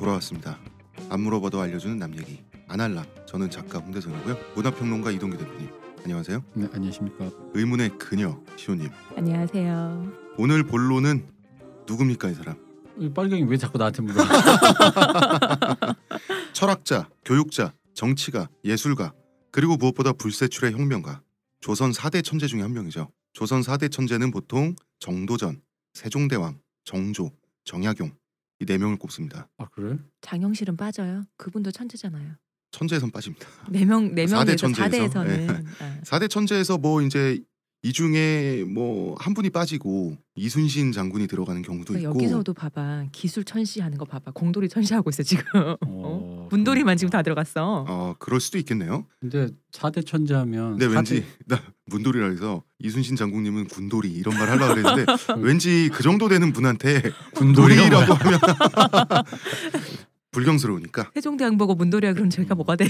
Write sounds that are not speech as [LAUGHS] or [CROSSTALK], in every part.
돌아왔습니다. 안 물어봐도 알려주는 남 얘기 안할라 저는 작가 홍대선이고요. 문화평론가 이동규 대표님 안녕하세요. 네 안녕하십니까. 의문의 그녀 시호님 안녕하세요. 오늘 본론은 누굽니까 이 사람? 이 빨갱이 왜 자꾸 나한테 물어? [LAUGHS] 철학자, 교육자, 정치가, 예술가 그리고 무엇보다 불세출의 혁명가 조선 4대 천재 중에 한 명이죠. 조선 4대 천재는 보통 정도전, 세종대왕, 정조, 정약용, 이네 명을 꼽습니다. 아 그래? 장영실은 빠져요. 그분도 천재잖아요. 천재에선 빠집니다. 네 명 네명 4대 천재에서 는 네. 4대 천재에서 뭐 이제 이 중에 뭐 한 분이 빠지고 이순신 장군이 들어가는 경우도 네, 있고 여기서도 봐봐 기술 천시하는 거 봐봐 공돌이 천시하고 있어 지금 어, 어? 문돌이만 지금 다 들어갔어. 어 그럴 수도 있겠네요. 근데 4대 천재하면 네 4대... 왠지 [LAUGHS] 나 문돌이라 해서 이순신 장군님은 군돌이 이런 말 하려고 그랬는데 [LAUGHS] 왠지 그 정도 되는 분한테 군돌이라고 하면 [LAUGHS] 불경스러우니까. 세종대 양보고 문도리야 그럼 저희가 음. 뭐가 돼요?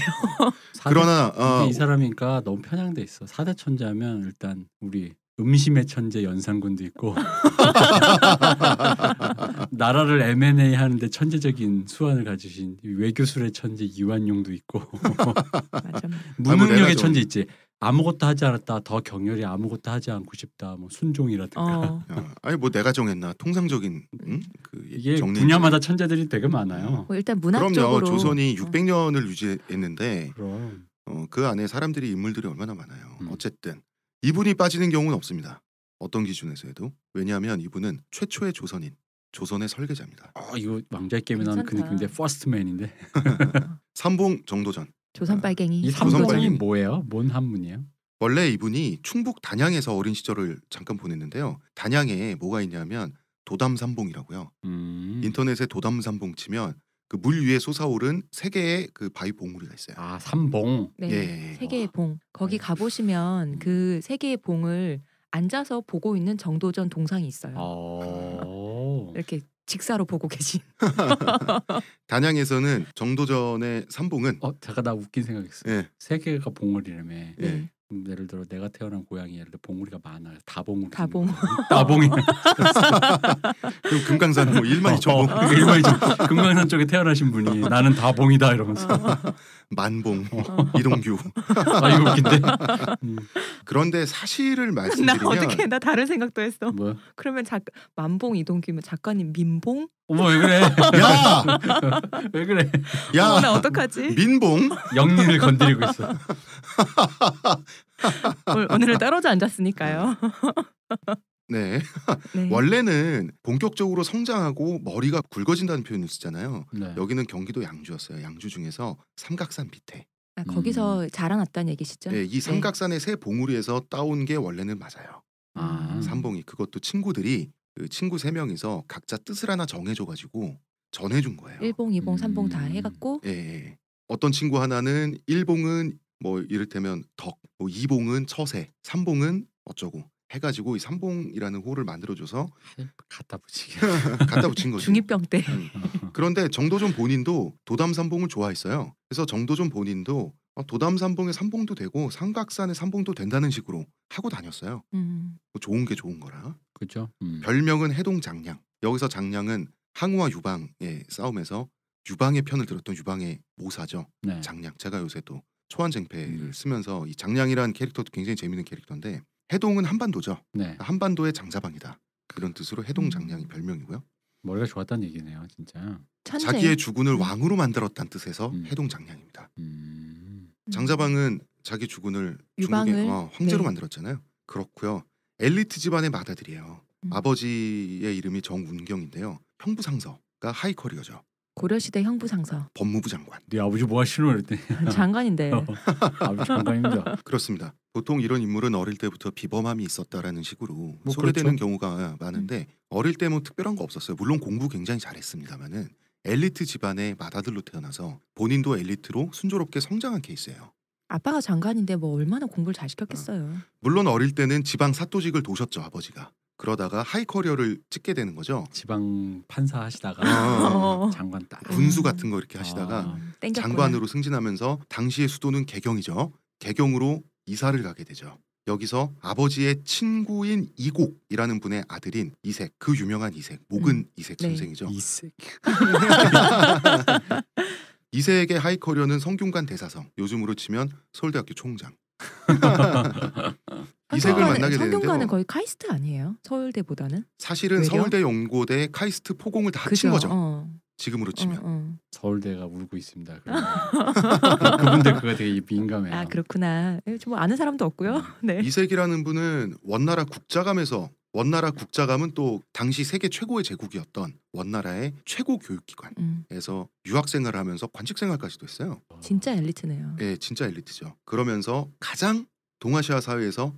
4대, [LAUGHS] 그러나 어, 이 사람이니까 너무 편향돼 있어. 사대 천재하면 일단 우리 음심의 천재 연산군도 있고 [LAUGHS] 나라를 M&A 하는데 천재적인 수완을 가지신 외교술의 천재 이완용도 있고 [LAUGHS] 무능력의 아, 뭐 천재 있지. 아무것도 하지 않았다 더격렬히 아무것도 하지 않고 싶다 뭐 순종이라든가 어. 아니 뭐 내가 정했나 통상적인 응? 그 이게 분야마다 천재들이 되게 많아요 뭐 일단 문학적으로 그럼요 조선이 600년을 어. 유지했는데 그럼. 어, 그 안에 사람들이 인물들이 얼마나 많아요 음. 어쨌든 이분이 빠지는 경우는 없습니다 어떤 기준에서 해도 왜냐하면 이분은 최초의 조선인 조선의 설계자입니다 아 어, 이거 왕자의 게임에 나오는 그 느낌인데 퍼스트맨인데 삼봉 정도전 아, 조선 빨갱이. 이 삼도장이 뭐예요? 뭔 한문이에요? 원래 이분이 충북 단양에서 어린 시절을 잠깐 보냈는데요. 단양에 뭐가 있냐면 도담삼봉이라고요. 음. 인터넷에 도담삼봉 치면 그 물 위에 솟아오른 세 개의 그 바위 봉우리가 있어요. 아 삼봉. 네, 예. 세 개의 봉. 거기 가 보시면 음. 그세 개의 봉을 앉아서 보고 있는 정도전 동상이 있어요. 어. 이렇게 직사로 보고 계신. [LAUGHS] 단양에서는 정도전의 삼봉은 어 잠깐 나 웃긴 생각했어. 예. 세 개가 봉우리라며. 예. 음, 예를 들어 내가 태어난 고향이 예를 들어 봉우리가 많아요. 다봉우리. 다봉. 다봉이. [LAUGHS] 그리고 금강산 뭐 일만이천 어, 봉. 어, 일만이천. 금강산 쪽에 태어나신 분이 나는 다봉이다 이러면서. [LAUGHS] 만봉, 어. [LAUGHS] 이동규. 아 이거 웃긴데. [LAUGHS] 음. 그런데 사실을 말씀드리면 나 어떻게 나 다른 생각도 했어. 뭐야? 그러면 작 만봉 이동규면 작가님 민봉? 어머 왜 그래? [LAUGHS] 야, 왜 그래? 야, 나 어떡하지? 민봉 영리를 건드리고 있어. 오늘, 오늘은 떨어져 앉았으니까요. 음. 네. [LAUGHS] 네. 원래는 본격적으로 성장하고 머리가 굵어진다는 표현을 쓰잖아요. 네. 여기는 경기도 양주였어요. 양주 중에서 삼각산 밑에. 아, 거기서 음. 자라났다는 얘기시죠? 네, 이 네. 삼각산의 네. 새 봉우리에서 따온 게 원래는 맞아요. 아. 삼봉이 그것도 친구들이 그 친구 세 명이서 각자 뜻을 하나 정해줘가지고 전해준 거예요. 일봉이봉삼봉다 음. 해갖고. 예, 예, 어떤 친구 하나는 일봉은뭐 이를테면 덕, 뭐 2봉은 처세, 삼봉은 어쩌고 해가지고 이 삼봉이라는 호를 만들어줘서 네. 갖다 붙이게 [LAUGHS] 갖다 붙인 거죠. 중이병 때. 음. 그런데 정도전 본인도 도담 삼봉을 좋아했어요. 그래서 정도전 본인도 도담 삼봉의 삼봉도 되고 삼각산의 삼봉도 된다는 식으로 하고 다녔어요. 음. 뭐 좋은 게 좋은 거라. 그렇죠. 음. 별명은 해동 장량. 여기서 장량은 항우와 유방의 싸움에서 유방의 편을 들었던 유방의 모사죠. 네. 장량. 제가 요새 또초안쟁패를 음. 쓰면서 이 장량이라는 캐릭터도 굉장히 재밌는 캐릭터인데 해동은 한반도죠. 네. 그러니까 한반도의 장자방이다. 그런 뜻으로 해동 음. 장량이 별명이고요. 머리가 좋았다는 얘기네요, 진짜. 천재. 자기의 주군을 음. 왕으로 만들었다는 뜻에서 음. 해동 장량입니다. 음. 장자방은 자기 주군을 중국의 어, 황제로 네. 만들었잖아요. 그렇고요. 엘리트 집안의 맏아들이에요. 음. 아버지의 이름이 정운경인데요. 형부상서가 하이커리어죠. 고려시대 형부상서. 법무부 장관. 네 아버지 뭐 하시노 이럴 때. 아, 장관인데. [LAUGHS] 어, 아버지 장관입니다. [LAUGHS] 그렇습니다. 보통 이런 인물은 어릴 때부터 비범함이 있었다라는 식으로 뭐 소개되는 그렇죠. 경우가 많은데 음. 어릴 때 뭐 특별한 거 없었어요. 물론 공부 굉장히 잘했습니다마는 엘리트 집안의 맏아들로 태어나서 본인도 엘리트로 순조롭게 성장한 케이스예요. 아빠가 장관인데 뭐 얼마나 공부를 잘 아, 시켰겠어요. 아, 물론 어릴 때는 지방 사토직을 도셨죠 아버지가. 그러다가 하이커리어를 찍게 되는 거죠. 지방 판사 하시다가 어, 어, 어. [LAUGHS] 장관 딱 군수 같은 거 이렇게 하시다가 아. 장관으로 승진하면서 당시의 수도는 개경이죠. 개경으로 이사를 가게 되죠. 여기서 아버지의 친구인 이곡이라는 분의 아들인 이색 그 유명한 이색 목은 음. 이색 네. 선생이죠. 네. 이색 [LAUGHS] 이색의 하이커리어는 성균관 대사성 요즘으로 치면 서울대학교 총장 [LAUGHS] 이색을 아, 만나게 되는데 성균관은 뭐 거의 카이스트 아니에요? 서울대보다는? 사실은 외려? 서울대 연고대 카이스트 포공을 다 합친 거죠. 어. 지금으로 치면 어, 어. 서울대가 울고 있습니다. [LAUGHS] 그분들 그거 되게 민감해요. 아 그렇구나. 뭐 아는 사람도 없고요. 음. [LAUGHS] 네. 이색이라는 분은 원나라 국자감에서 원나라 국자감은 또 당시 세계 최고의 제국이었던 원나라의 최고 교육기관에서 음. 유학생활을 하면서 관직생활까지도 했어요. 진짜 엘리트네요. 예, 네, 진짜 엘리트죠. 그러면서 가장 동아시아 사회에서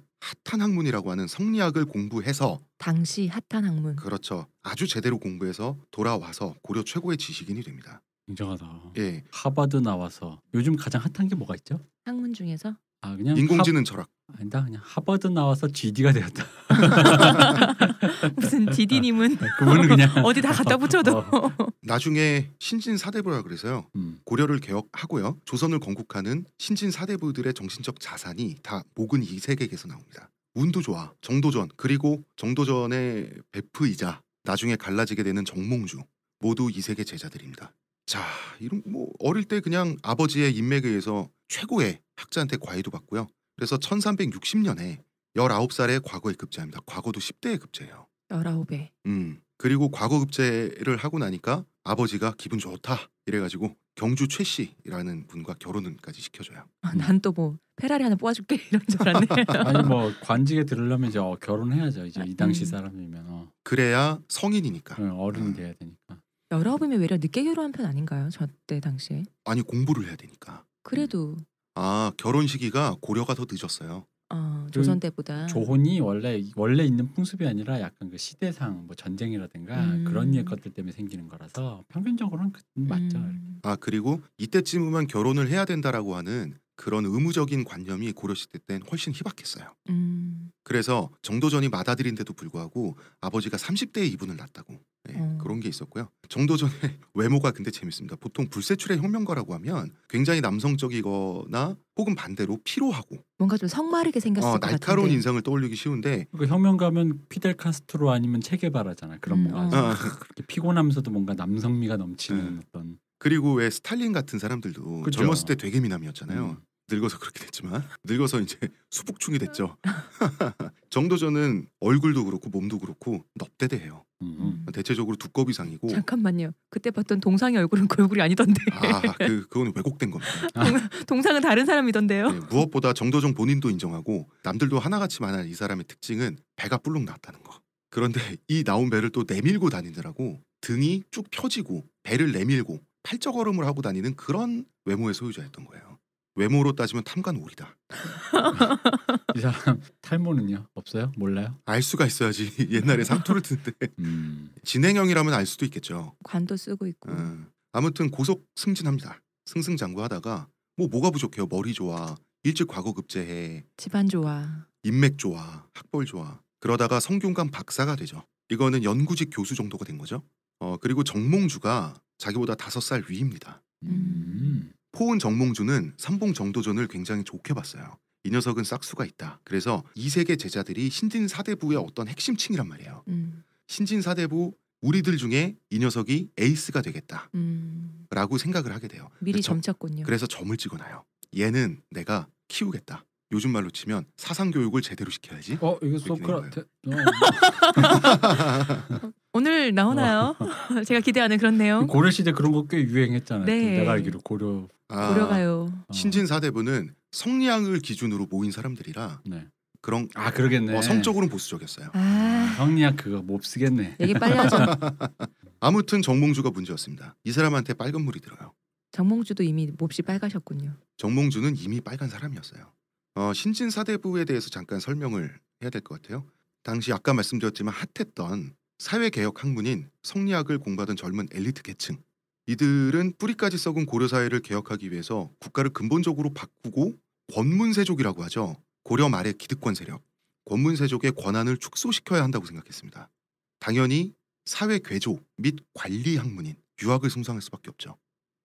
핫한 학문이라고 하는 성리학을 공부해서 당시 핫한 학문. 그렇죠. 아주 제대로 공부해서 돌아와서 고려 최고의 지식인이 됩니다. 굉장하다. 예. 하버드 나와서 요즘 가장 핫한 게 뭐가 있죠? 학문 중에서 아 그냥 인공지능 하... 철학. 아니다 그냥 하버드 나와서 GD가 되었다. [LAUGHS] 무슨 GD님은 아, 그분은 그냥 [LAUGHS] 어디 다 갖다 붙여도. 어. 나중에 신진 사대부라 그래서요 음. 고려를 개혁하고요 조선을 건국하는 신진 사대부들의 정신적 자산이 다 목은 이 세계에서 나옵니다. 운도 좋아 정도전 그리고 정도전의 베프이자 나중에 갈라지게 되는 정몽주 모두 이세계 제자들입니다. 자, 이런 뭐 어릴 때 그냥 아버지의 인맥에 의해서 최고의 학자한테 과외도 받고요. 그래서 1360년에 19살에 과거에 급제합니다. 과거도 10대에 급제예요. 19에. 음. 그리고 과거 급제를 하고 나니까 아버지가 기분 좋다 이래가지고 경주 최 씨라는 분과 결혼까지 시켜줘요. 아, 난또 뭐 페라리 하나 뽑아줄게 [LAUGHS] 이런 줄 알았네. [LAUGHS] 아니 뭐 관직에 들으려면 이제 어, 결혼해야죠. 이제 아, 이 당시 음. 사람이면. 어. 그래야 성인이니까. 응, 어른이 음. 돼야 되니까. 여러분이 외려 늦게 결혼한 편 아닌가요? 저 때 당시에. 아니 공부를 해야 되니까. 그래도. 아 결혼 시기가 고려가 더 늦었어요. 어, 그 조선 때보다 조혼이 원래 원래 있는 풍습이 아니라 약간 그 시대상 뭐 전쟁이라든가 음. 그런 것들 때문에 생기는 거라서 평균적으로는 그, 맞죠. 음. 아 그리고 이때쯤이면 결혼을 해야 된다라고 하는 그런 의무적인 관념이 고려시대 땐 훨씬 희박했어요. 음. 그래서 정도전이 맏아들인데도 불구하고 아버지가 30대에 이분을 낳았다고 네, 음. 그런 게 있었고요. 정도전의 [LAUGHS] 외모가 근데 재밌습니다. 보통 불세출의 혁명가라고 하면 굉장히 남성적이거나 혹은 반대로 피로하고 뭔가 좀 성마르게 생겼을 어, 것 날카로운 인상을 떠올리기 쉬운데 그 그러니까 혁명가면 피델 카스트로 아니면 체게바라잖아 그런 음, 뭔가 어. 아. 그렇게 피곤하면서도 뭔가 남성미가 넘치는 음. 어떤 그리고 왜 스탈린 같은 사람들도 그쵸? 젊었을 때 되게 미남이었잖아요. 음. 늙어서 그렇게 됐지만 늙어서 이제 수북충이 됐죠. [LAUGHS] 정도전은 얼굴도 그렇고 몸도 그렇고 넙대대해요. 음. 대체적으로 두꺼비상이고 잠깐만요. 그때 봤던 동상의 얼굴은 그 얼굴이 아니던데. 아그 그건 왜곡된 겁니다. [LAUGHS] 동, 상은 다른 사람이던데요. 네, 무엇보다 정도전 본인도 인정하고 남들도 하나같이 말한 이 사람의 특징은 배가 뿔룩 났다는 거. 그런데 이 나온 배를 또 내밀고 다니더라고 등이 쭉 펴지고 배를 내밀고 팔자 걸음을 하고 다니는 그런 외모의 소유자였던 거예요. 외모로 따지면 탐관오리다. 이 사람 탈모는요? 없어요? 몰라요? 알 수가 있어야지 [LAUGHS] 옛날에 상투를 튼데 음. 진행형이라면 알 수도 있겠죠. 관도 쓰고 있고. 음. 아무튼 고속 승진합니다. 승승장구하다가 뭐 뭐가 부족해요? 머리 좋아, 일찍 과거 급제해, 집안 좋아, 인맥 좋아, 학벌 좋아. 그러다가 성균관 박사가 되죠. 이거는 연구직 교수 정도가 된 거죠. 어 그리고 정몽주가 자기보다 다섯 살 위입니다. 음. 포은 정몽주는 삼봉 정도전을 굉장히 좋게 봤어요. 이 녀석은 싹수가 있다. 그래서 이세계 제자들이 신진 사대부의 어떤 핵심층이란 말이에요. 음. 신진 사대부 우리들 중에 이 녀석이 에이스가 되겠다. 음. 라고 생각을 하게 돼요. 미리 점, 점쳤군요. 그래서 점을 찍어놔요. 얘는 내가 키우겠다. 요즘 말로 치면 사상 교육을 제대로 시켜야지. 어, 이게 소크라테. [LAUGHS] [LAUGHS] 오늘 나오나요? [LAUGHS] 제가 기대하는 그런 내용. 고려 시대 그런 거 꽤 유행했잖아요. 네. 그 내가 알기로 고려 아, 고려가요. 신진 사대부는 성리학을 기준으로 모인 사람들이라 네. 그런 아 그러겠네. 어, 성적으로는 보수적이었어요. 아. 아 성리학 그거 못 쓰겠네. 얘기 빨리 하죠. [LAUGHS] 아무튼 정몽주가 문제였습니다. 이 사람한테 빨간 물이 들어요. 정몽주도 이미 몹시 빨가셨군요. 정몽주는 이미 빨간 사람이었어요. 어, 신진 사대부에 대해서 잠깐 설명을 해야 될 것 같아요. 당시 아까 말씀드렸지만 핫했던 사회개혁 학문인 성리학을 공부하던 젊은 엘리트 계층. 이들은 뿌리까지 썩은 고려사회를 개혁하기 위해서 국가를 근본적으로 바꾸고 권문세족이라고 하죠. 고려 말의 기득권 세력, 권문세족의 권한을 축소시켜야 한다고 생각했습니다. 당연히 사회 궤조 및 관리 학문인 유학을 숭상할 수밖에 없죠.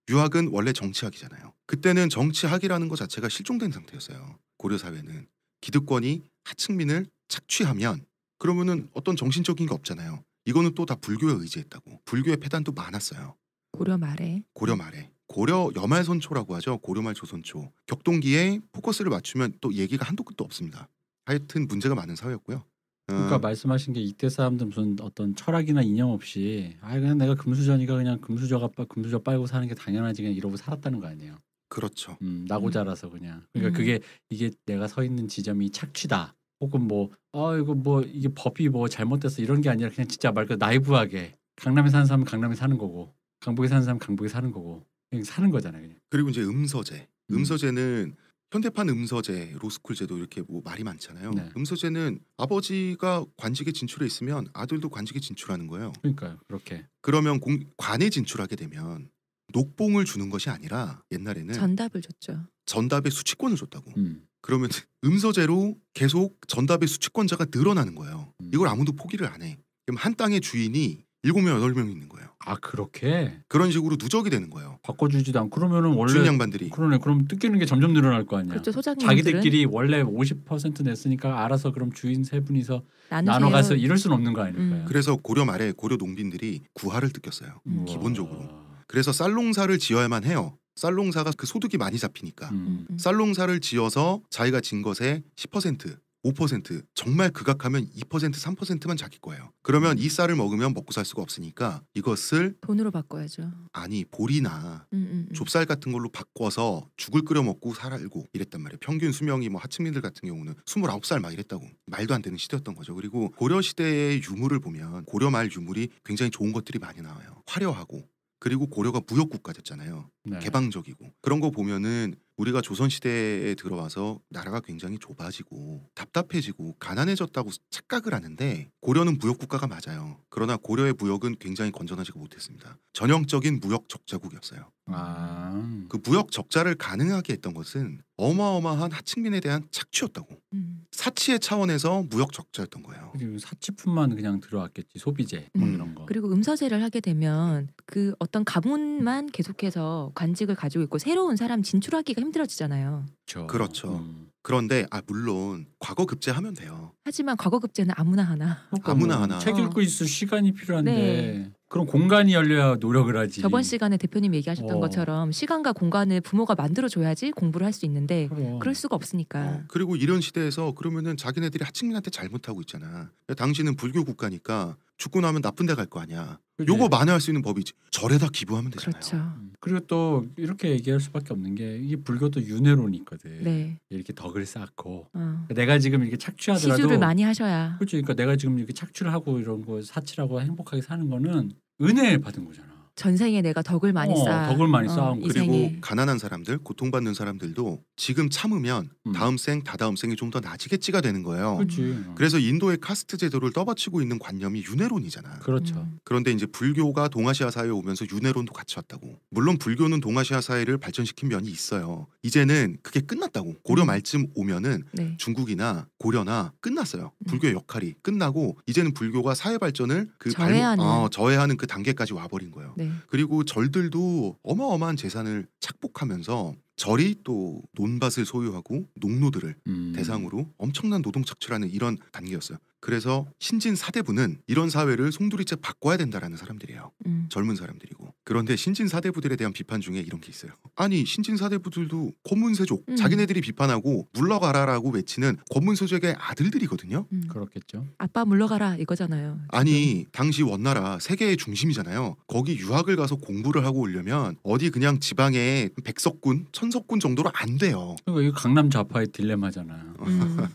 유학은 원래 정치학이잖아요. 그때는 정치학이라는 것 자체가 실종된 상태였어요. 고려 사회는 기득권이 하층민을 착취하면 그러면은 어떤 정신적인 게 없잖아요. 이거는 또 다 불교에 의지했다고. 불교의 패단도 많았어요. 고려 말에 고려 말에 고려 여말선초라고 하죠. 고려말 조선초. 격동기에 포커스를 맞추면 또 얘기가 한도 끝도 없습니다. 하여튼 문제가 많은 사회였고요. 어. 그러니까 음. 말씀하신 게 이때 사람들 무슨 어떤 철학이나 이념 없이 아 그냥 내가 금수저니까 그냥 금수저 가 금수저 빨고 사는 게 당연하지 그냥 이러고 살았다는 거 아니에요. 그렇죠. 음, 나고 음. 자라서 그냥. 그러니까 음. 그게 이게 내가 서 있는 지점이 착취다. 혹은 뭐아 이거 뭐 이게 법이 뭐 잘못돼서 이런 게 아니라 그냥 진짜 말 그대로 나이브하게 강남에 사는 사람은 강남에 사는 거고 강북에 사는 사람은 강북에 사는 거고 그냥 사는 거잖아요. 그냥. 그리고 이제 음서제. 음. 음서제는 현대판 음서제, 로스쿨 제도 이렇게 뭐 말이 많잖아요. 네. 음서제는 아버지가 관직에 진출해 있으면 아들도 관직에 진출하는 거예요. 그러니까요. 그렇게. 그러면 공, 관에 진출하게 되면 녹봉을 주는 것이 아니라 옛날에는 전답을 줬죠. 전답의 수치권을 줬다고. 음. 그러면 음서제로 계속 전답의 수취권자가 늘어나는 거예요. 음. 이걸 아무도 포기를 안 해. 그럼 한 땅의 주인이 일명여명 있는 거예요. 아 그렇게 그런 식으로 누적이 되는 거예요. 바꿔주지도 않고 그러면은 원래 주인 양반들이 그러네. 그럼 뜯기는 게 점점 늘어날 거 아니야. 그렇죠. 소장님 자기들끼리 원래 50% 냈으니까 알아서 그럼 주인 세 분이서 나눠 가서 이럴 수 없는 거 아닐까요? 음. 그래서 고려 말에 고려 농민들이 구하를 뜯겼어요. 음. 기본적으로. 그래서 쌀농사를 지어야만 해요. 쌀농사가 그 소득이 많이 잡히니까 음. 음. 쌀농사를 지어서 자기가 진 것에 10% 5% 정말 극악하면 2% 3%만 잡힐 거예요. 그러면 이 쌀을 먹으면 먹고 살 수가 없으니까 이것을 돈으로 바꿔야죠. 아니 보리나 음, 음, 음, 좁쌀 같은 걸로 바꿔서 죽을 끓여 먹고 살고 이랬단 말이에요. 평균 수명이 뭐 하층민들 같은 경우는 29살 막 이랬다고 말도 안 되는 시대였던 거죠. 그리고 고려 시대의 유물을 보면 고려 말 유물이 굉장히 좋은 것들이 많이 나와요. 화려하고 그리고 고려가 무역국가였잖아요. 네. 개방적이고 그런 거 보면은 우리가 조선 시대에 들어와서 나라가 굉장히 좁아지고 답답해지고 가난해졌다고 착각을 하는데 고려는 무역 국가가 맞아요. 그러나 고려의 무역은 굉장히 건전하지 못했습니다. 전형적인 무역 적자국이었어요. 아. 그 무역 적자를 가능하게 했던 것은 어마어마한 하층민에 대한 착취였다고. 음. 사치의 차원에서 무역 적자였던 거예요. 사치품만 그냥 들어왔겠지 소비재 뭐 음. 이런 거. 그리고 음서제를 하게 되면 그 어떤 가문만 계속해서 관직을 가지고 있고 새로운 사람 진출하기가 힘들어지잖아요. 그렇죠. 그렇죠. 음. 그런데 아 물론 과거 급제하면 돼요. 하지만 과거 급제는 아무나 하나. 그러니까 아무나 뭐 하나. 책 읽고 있을 시간이 필요한데. 네. 그럼 공간이 열려야 노력을 하지. 저번 시간에 대표님 얘기하셨던 어. 것처럼 시간과 공간을 부모가 만들어 줘야지 공부를 할 수 있는데 어. 그럴 수가 없으니까. 어. 그리고 이런 시대에서 그러면은 자기네들이 하층민한테 잘못하고 있잖아. 당신은 불교 국가니까 죽고 나면 나쁜 데 갈 거 아니야. 그치. 네. 요거 만회할 수 있는 법이지. 절에다 기부하면 되잖아요. 그렇죠. 그리고 또 이렇게 얘기할 수밖에 없는 게 이게 불교도 윤회론이 있거든. 네. 이렇게 덕을 쌓고 어. 그러니까 내가 지금 이렇게 착취하더라도 시주를 많이 하셔야. 그렇죠. 그러니까 내가 지금 이렇게 착취를 하고 이런 거 사치라고 행복하게 사는 거는 은혜를 받은 거잖아. 전생에 내가 덕을 많이 어, 쌓아 덕을 많이 어, 쌓은 그리고 생에. 가난한 사람들 고통받는 사람들도 지금 참으면 음. 다음 생 다다음 생이 좀 더 나지겠지가 되는 거예요. 그렇지. 음. 그래서 인도의 카스트 제도를 떠받치고 있는 관념이 윤회론이잖아. 그렇죠. 음. 그런데 이제 불교가 동아시아 사회에 오면서 윤회론도 같이 왔다고. 물론 불교는 동아시아 사회를 발전시킨 면이 있어요. 이제는 그게 끝났다고. 고려 음. 말쯤 오면은 네. 중국이나 고려나 끝났어요. 음. 불교의 역할이 끝나고 이제는 불교가 사회 발전을 그 저해하는 발목, 어, 저해하는 그 단계까지 와버린 거예요. 네. 네. 그리고 절들도 어마어마한 재산을 착복하면서 절이 또 논밭을 소유하고 농노들을 음. 대상으로 엄청난 노동 착취라는 이런 단계였어요. 그래서 신진 사대부는 이런 사회를 송두리째 바꿔야 된다라는 사람들이에요. 음. 젊은 사람들이고. 그런데 신진 사대부들에 대한 비판 중에 이런 게 있어요. 아니 신진 사대부들도 권문세족 음. 자기네들이 비판하고 물러가라라고 외치는 권문세족의 아들들이거든요. 음. 그렇겠죠. 아빠 물러가라 이거잖아요. 아니 당시 원나라 세계의 중심이잖아요. 거기 유학을 가서 공부를 하고 오려면 어디 그냥 지방에 백석군 천 참석군 정도로 안 돼요. 그러니까 이거 강남 좌파의 딜레마잖아. 음.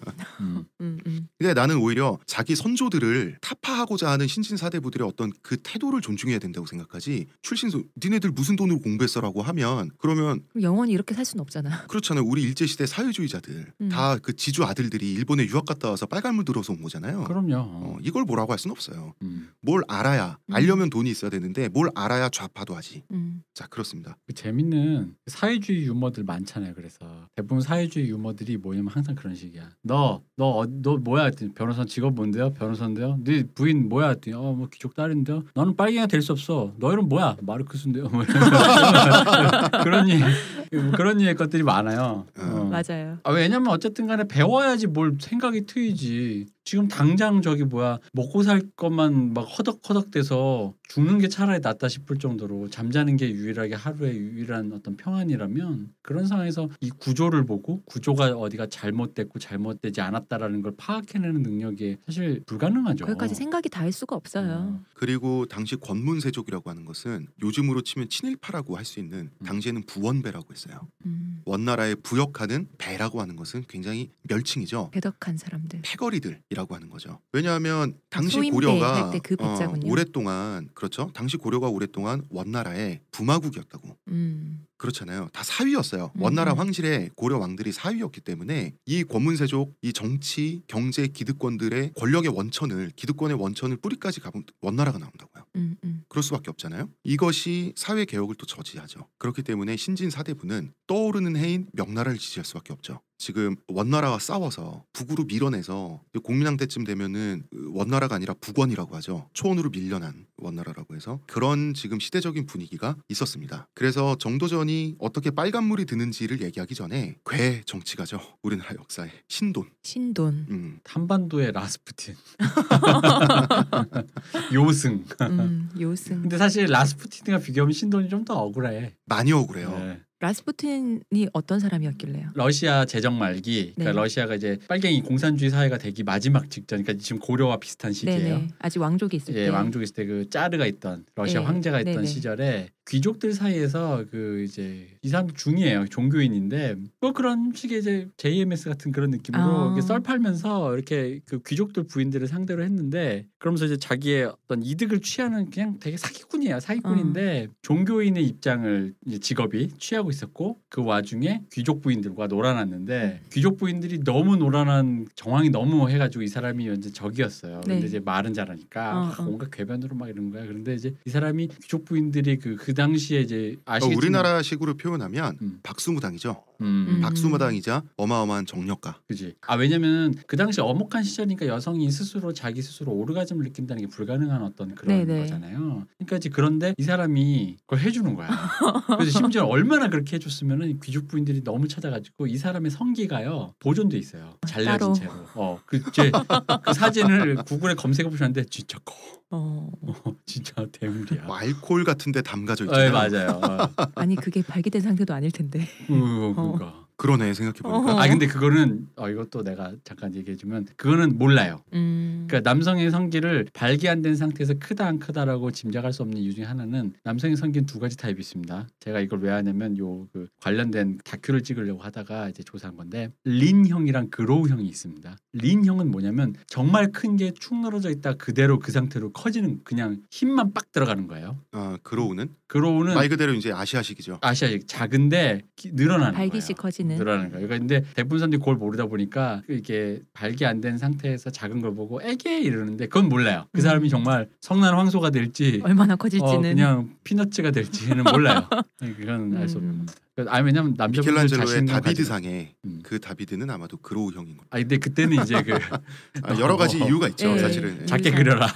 음. 음. 그 나는 오히려 자기 선조들을 탑 타하고자 하는 신진 사대부들의 어떤 그 태도를 존중해야 된다고 생각하지 출신소 니네들 무슨 돈으로 공부했어라고 하면 그러면 영원히 이렇게 살 수는 없잖아. 그렇잖아요. 우리 일제 시대 사회주의자들 음. 다그 지주 아들들이 일본에 유학 갔다 와서 빨간물 들어서 온 거잖아요. 그럼요. 어, 이걸 뭐라고 할 수는 없어요. 음. 뭘 알아야 음. 알려면 돈이 있어야 되는데 뭘 알아야 좌파도 하지. 음. 자 그렇습니다. 그 재밌는 사회주의 유머들 많잖아요. 그래서 대부분 사회주의 유머들이 뭐냐면 항상 그런 식이야. 너 너너 너, 너 어, 뭐야? 변호사 직업 뭔데요? 변호사인데요? 네 부, 부인 뭐야 어 뭐 귀족 딸인데 나는 빨갱이가 될 수 없어 너 이름 뭐야 마르크스인데요 뭐 [LAUGHS] 그런 일 그런 일 것들이 많아요 어. 음. 맞아요 아, 왜냐면 어쨌든 간에 배워야지 뭘 생각이 트이지 지금 당장 저기 뭐야 먹고 살 것만 막 허덕허덕 돼서 죽는 게 차라리 낫다 싶을 정도로 잠자는 게 유일하게 하루의 유일한 어떤 평안이라면 그런 상황에서 이 구조를 보고 구조가 어디가 잘못됐고 잘못되지 않았다라는 걸 파악해내는 능력이 사실 불가능하죠. 거까지 생각이 다 할 수가 없어요. 음. 그리고 당시 권문세족이라고 하는 것은 요즘으로 치면 친일파라고 할 수 있는 음. 당시에는 부원배라고 했어요. 음. 원나라에 부역하는 배라고 하는 것은 굉장히 멸칭이죠. 배덕한 사람들. 패거리들. 이라고 하는 거죠. 왜냐하면 당시 고려가 그 어, 오랫동안 그렇죠. 당시 고려가 오랫동안 원나라의 부마국이었다고. 음. 그렇잖아요. 다 사위였어요. 음. 원나라 황실의 고려 왕들이 사위였기 때문에 이 권문세족 이 정치, 경제, 기득권들의 권력의 원천을 기득권의 원천을 뿌리까지 가본 원나라가 나온다고요. 음, 음. 그럴 수밖에 없잖아요. 이것이 사회 개혁을 또 저지하죠. 그렇기 때문에 신진 사대부는 떠오르는 해인 명나라를 지지할 수밖에 없죠. 지금 원나라와 싸워서 북으로 밀어내서 그 공민왕 때쯤 되면은 그 원나라가 아니라 북원이라고 하죠. 초원으로 밀려난 원나라라고 해서 그런 지금 시대적인 분위기가 있었습니다. 그래서 정도전이 어떻게 빨간물이 드는지를 얘기하기 전에 괴 정치가죠. 우리나라 역사에 신돈. 신돈. 음. 한반도의 라스푸틴. [LAUGHS] 요승. 음, 요승. 근데 사실 라스푸틴과 비교하면 신돈이 좀 더 억울해. 많이 억울해요. 네. 라스푸틴이 어떤 사람이었길래요? 러시아 제정 말기, 그러니까 네. 러시아가 이제 빨갱이 공산주의 사회가 되기 마지막 직전, 그러니까 지금 고려와 비슷한 시기예요. 네네. 아직 왕족이 있을 예, 때, 왕족이 있을 때그 짜르가 있던 러시아 네. 황제가 있던 네네. 시절에 귀족들 사이에서 그 이제 이 사람 중이에요 종교인인데 뭐 그런 식의 이제 JMS 같은 그런 느낌으로 아. 썰 팔면서 이렇게 그 귀족들 부인들을 상대로 했는데 그러면서 이제 자기의 어떤 이득을 취하는 그냥 되게 사기꾼이에요 사기꾼인데 어. 종교인의 입장을 이제 직업이 취하고 있었고 그 와중에 귀족 부인들과 놀아났는데 음. 귀족 부인들이 너무 놀아난 정황이 너무 해가지고 이 사람이 이제 적이었어요. 네. 근데 이제 말은 잘하니까 어, 아, 어, 뭔가 괴변으로 막 이런 거야. 그런데 이제 이 사람이 귀족 부인들이 그, 그 당시에 이제 아시겠지만 어, 우리나라식으로 표현하면 음. 박수무당이죠. 음. 박수무당이자 어마어마한 정력가. 그지. 아 왜냐면 그 당시 어목한 시절이니까 여성이 스스로 자기 스스로 오르가즘을 느낀다는 게 불가능한 어떤 그런 네네. 네. 거잖아요. 그러니까 이제 그런데 이 사람이 그걸 해주는 거야. 그래서 심지어 얼마나 그렇게 그렇게 해줬으면 귀족 부인들이 너무 찾아가지고 이 사람의 성기가요 보존돼 있어요. 잘려진 채로. 어그 그 사진을 구글에 검색해 보셨는데 진짜 커. 어. 어 진짜 대물이야. 알코올 같은데 담가져 네, 있잖아요. 네, 맞아요. 어. 아니 그게 발견된 상태도 아닐 텐데. 음, 그러니까. 어. 그러네 생각해 보니까. 아 근데 그거는 어, 이것도 내가 잠깐 얘기해 주면 그거는 몰라요. 음. 그러니까 남성의 성기를 발기 안 된 상태에서 크다 안 크다라고 짐작할 수 없는 이유 중에 하나는 남성의 성기는 두 가지 타입이 있습니다. 제가 이걸 왜 하냐면 요 그 관련된 다큐를 찍으려고 하다가 이제 조사한 건데 린형이랑 그로우형이 있습니다. 린형은 뭐냐면 정말 큰 게 축 늘어져 있다 그대로 그 상태로 커지는 그냥 힘만 빡 들어가는 거예요. 아 그로우는? 그로우는 말 그대로 이제 아시아식이죠. 아시아식 작은데 기, 늘어나는 발기시 거예요. 커지 늘어지는 늘어나는 거예요. 그러니까 근데 대부분 사람들이 그걸 모르다 보니까 이렇게 발기 안된 상태에서 작은 걸 보고 애기 이러는데 그건 몰라요. 그 음. 사람이 정말 성난 황소가 될지 얼마나 커질지는 어, 그냥 피넛츠가 될지는 몰라요. [LAUGHS] 네, 그건 알 수 없는 음. 겁니다. 아 왜냐면 남자분들 자신감 다비드상에 음. 그 다비드는 아마도 그로우 형인 거. 아 근데 그때는 이제 그 아, 여러 가지 어, 어, 어. 이유가 있죠 예, 사실은. 예. 작게 그려라.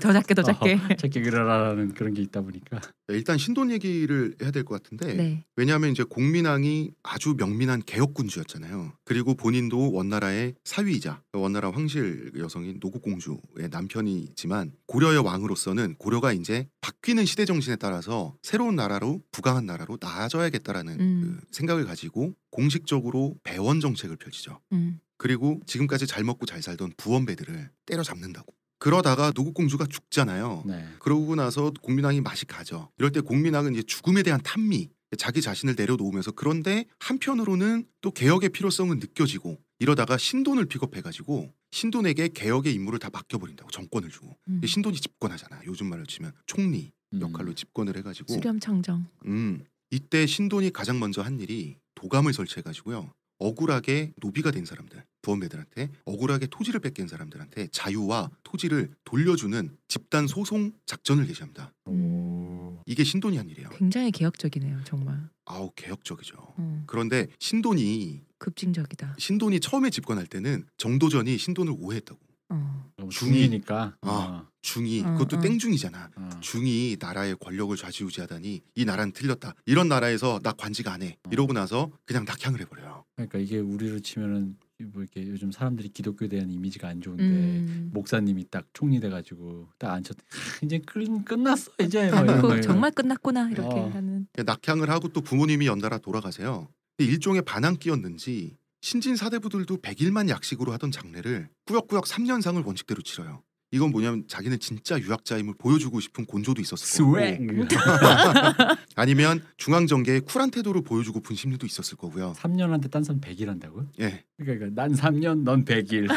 더 작게 더 어, 작게. 어, 작게 그려라라는 그런 게 있다 보니까. 네, 일단 신돈 얘기를 해야 될 것 같은데 네. 왜냐하면 이제 공민왕이 아주 명민한 개혁군주였잖아요. 그리고 본인도 원나라의 사위이자 원나라 황실 여성인 노국공주의 남편이지만 고려의 왕으로서는 고려가 이제 바뀌는 시대 정신에 따라서 새로운 나라로 부강한 나라로 나아져야겠다. 않을까라는 음. 그 생각을 가지고 공식적으로 배원 정책을 펼치죠. 음. 그리고 지금까지 잘 먹고 잘 살던 부원배들을 때려잡는다고. 그러다가 노국공주가 죽잖아요. 네. 그러고 나서 공민왕이 맛이 가죠. 이럴 때 공민왕은 이제 죽음에 대한 탐미, 자기 자신을 내려놓으면서 그런데 한편으로는 또 개혁의 필요성은 느껴지고 이러다가 신돈을 픽업해가지고 신돈에게 개혁의 임무를 다 맡겨버린다고 정권을 주고 음. 신돈이 집권하잖아. 요즘 말로 치면 총리 음. 역할로 음. 집권을 해가지고 수렴창정. 음 이때 신돈이 가장 먼저 한 일이 도감을 설치해가지고요. 억울하게 노비가 된 사람들, 부원배들한테 억울하게 토지를 뺏긴 사람들한테 자유와 토지를 돌려주는 집단 소송 작전을 개시합니다. 음... 이게 신돈이 한 일이에요. 굉장히 개혁적이네요, 정말. 아우 개혁적이죠. 음. 그런데 신돈이 급진적이다. 신돈이 처음에 집권할 때는 정도전이 신돈을 오해했다고. 어. 중이니까. 아, 어. 중이 음, 그것도 음. 땡중이잖아. 음. 중이 나라의 권력을 좌지우지하다니 이 나라는 틀렸다. 이런 나라에서 나 관직 안 해. 음. 이러고 나서 그냥 낙향을 해버려요. 그러니까 이게 우리로 치면은 뭐 이렇게 요즘 사람들이 기독교에 대한 이미지가 안 좋은데 음. 목사님이 딱 총리 돼가지고 딱 앉혔 다 이제 끝 끝났어 이제 뭐이 아, 정말 끝났구나 어. 이렇게 어. 하는 그러니까 낙향을 하고 또 부모님이 연달아 돌아가세요. 근데 일종의 반항기였는지 신진 사대부들도 100일만 약식으로 하던 장례를 꾸역꾸역 3년상을 원칙대로 치러요. 이건 뭐냐면 자기는 진짜 유학자임을 보여주고 싶은 곤조도 있었을 거고 네. 음. [LAUGHS] 아니면 중앙 정계의 쿨한 태도를 보여주고픈 심리도 있었을 거고요. 3년한테 딴 사람 100일 한다고요? 예. 그러니까 난 3년 넌 100일. [LAUGHS]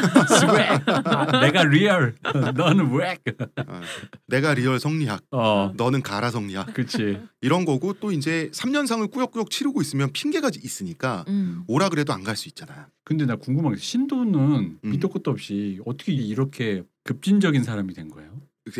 아, 내가 리얼. 너는 왜? 아, 내가 리얼 성리학. 어. 너는 가라 성리학. 그렇지. 이런 거고 또 이제 3년상을 꾸역꾸역 치르고 있으면 핑계가 있으니까 음. 오라 그래도 안 갈 수 있잖아. 근데 나 궁금한 게 신도는 음. 밑도 끝도 없이 어떻게 이렇게 급진적인 사람이 된 거예요.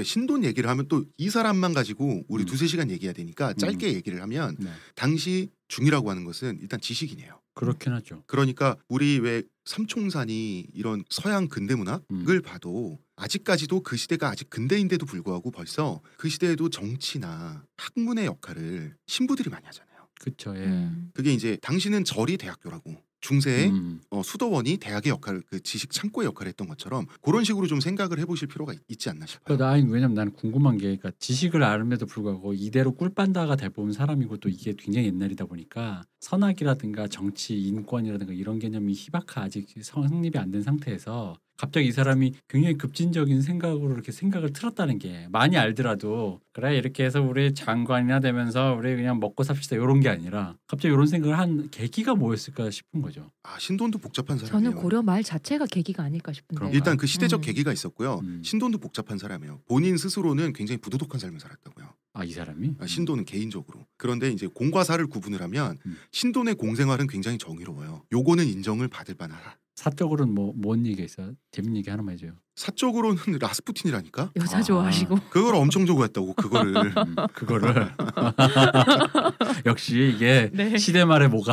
신돈 얘기를 하면 또 이 사람만 가지고 우리 음. 두세 시간 얘기해야 되니까 짧게 음. 얘기를 하면 네. 당시 중이라고 하는 것은 일단 지식이에요 그렇긴 하죠. 그러니까 우리 왜 삼총산이 이런 서양 근대 문학을 음. 봐도 아직까지도 그 시대가 아직 근대인데도 불구하고 벌써 그 시대에도 정치나 학문의 역할을 신부들이 많이 하잖아요. 그쵸, 예. 음. 그게 이제 당신은 절이 대학교라고 중세의 음. 어, 수도원이 대학의 역할을 그 지식 창고의 역할을 했던 것처럼 그런 식으로 좀 생각을 해보실 필요가 있, 지 않나 싶어요. 그러니까 나 왜냐면 나는 궁금한 게 그러니까 지식을 알음에도 불구하고 이대로 꿀빤다가 대부분 사람이고 또 이게 굉장히 옛날이다 보니까 선악이라든가 정치 인권이라든가 이런 개념이 희박하 아직 성립이 안 된 상태에서 갑자기 이 사람이 굉장히 급진적인 생각으로 이렇게 생각을 틀었다는 게 많이 알더라도 그래 이렇게 해서 우리 장관이나 되면서 우리 그냥 먹고 삽시다 이런 게 아니라 갑자기 이런 생각을 한 계기가 뭐였을까 싶은 거죠. 아 신돈도 복잡한 사람이에요. 저는 고려 말 자체가 계기가 아닐까 싶은데. 그런가? 일단 그 시대적 음. 계기가 있었고요. 음. 신돈도 복잡한 사람이에요. 본인 스스로는 굉장히 부도덕한 삶을 살았다고요. 아 이 사람이? 아, 음. 신돈은 음. 개인적으로. 그런데 이제 공과 사를 구분을 하면 음. 신돈의 공생활은 굉장히 정의로워요. 요거는 인정을 받을 만하다. 사적으로는 뭐뭔 얘기 있어? 재밌는 얘기 하나만 해줘요. 사적으로는 [LAUGHS] 라스푸틴이라니까. 여자 좋아하시고. 아. 그걸 엄청 좋아했다고 그거를. [LAUGHS] 음. 그거를. [LAUGHS] 역시 이게 네. 시대 말의 뭐가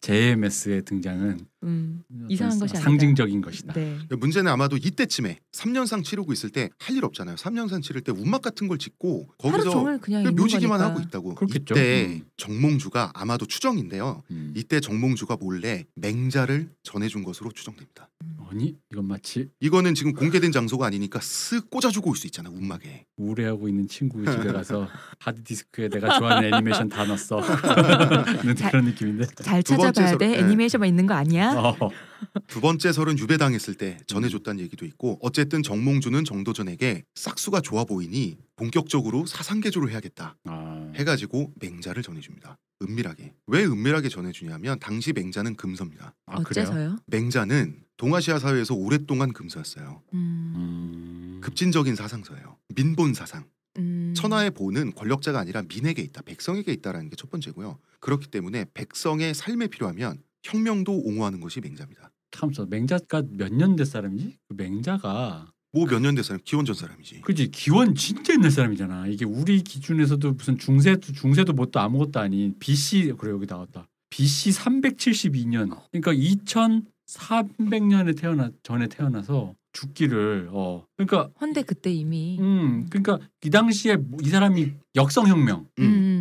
JMS의 등장은 음, 이상한 것이 상징적인 것이다. 네. 문제는 아마도 이때쯤에 3년상 치르고 있을 때 할 일 없잖아요. 3년상 치를 때 운막 같은 걸 짓고 거기서 묘지기만 하고 있다고. 그렇겠죠. 이때 음. 정몽주가 아마도 추정인데요. 음. 이때 정몽주가 몰래 맹자를 전해준 것으로 추정됩니다. 아니 이건 마치 지, 이거는 지금 공개된 장소가 아니니까 쓱 꽂아주고 올 수 있잖아 운막에 우울해하고 있는 친구의 집에 가서 하드디스크에 내가 좋아하는 애니메이션 다 넣었어 [LAUGHS] 자, 그런 느낌인데 잘 찾아봐야 돼 예. 애니메이션만 있는 거 아니야 어. 두 번째 설은 유배당했을 때 전해줬다는 얘기도 있고 어쨌든 정몽주는 정도전에게 싹수가 좋아 보이니 본격적으로 사상개조를 해야겠다 아. 해가지고 맹자를 전해줍니다 은밀하게 왜 은밀하게 전해주냐면 당시 맹자는 금서입니다 아, 어째서요? 맹자는 동아시아 사회에서 오랫동안 금수였어요. 음. 급진적인 사상서예요. 민본 사상. 음. 천하의 보는 권력자가 아니라 민에게 있다, 백성에게 있다라는 게 첫 번째고요. 그렇기 때문에 백성의 삶에 필요하면 혁명도 옹호하는 것이 맹자입니다. 참저 맹자가 몇년된 사람이지? 그 맹자가 뭐 몇년된 사람? 기원전 사람이지. 그렇지 기원 진짜 옛날 사람이잖아. 이게 우리 기준에서도 무슨 중세 도 중세도 뭣도 뭐 아무것도 아닌 BC 그래 여기 나왔다. BC 372년 그러니까 2 0 0 0 4 0 0년에 태어나 전에 태어나서 죽기를 어 그러니까 헌데 그때 이미 음 그러니까 이 당시에 이 사람이 역성혁명 음.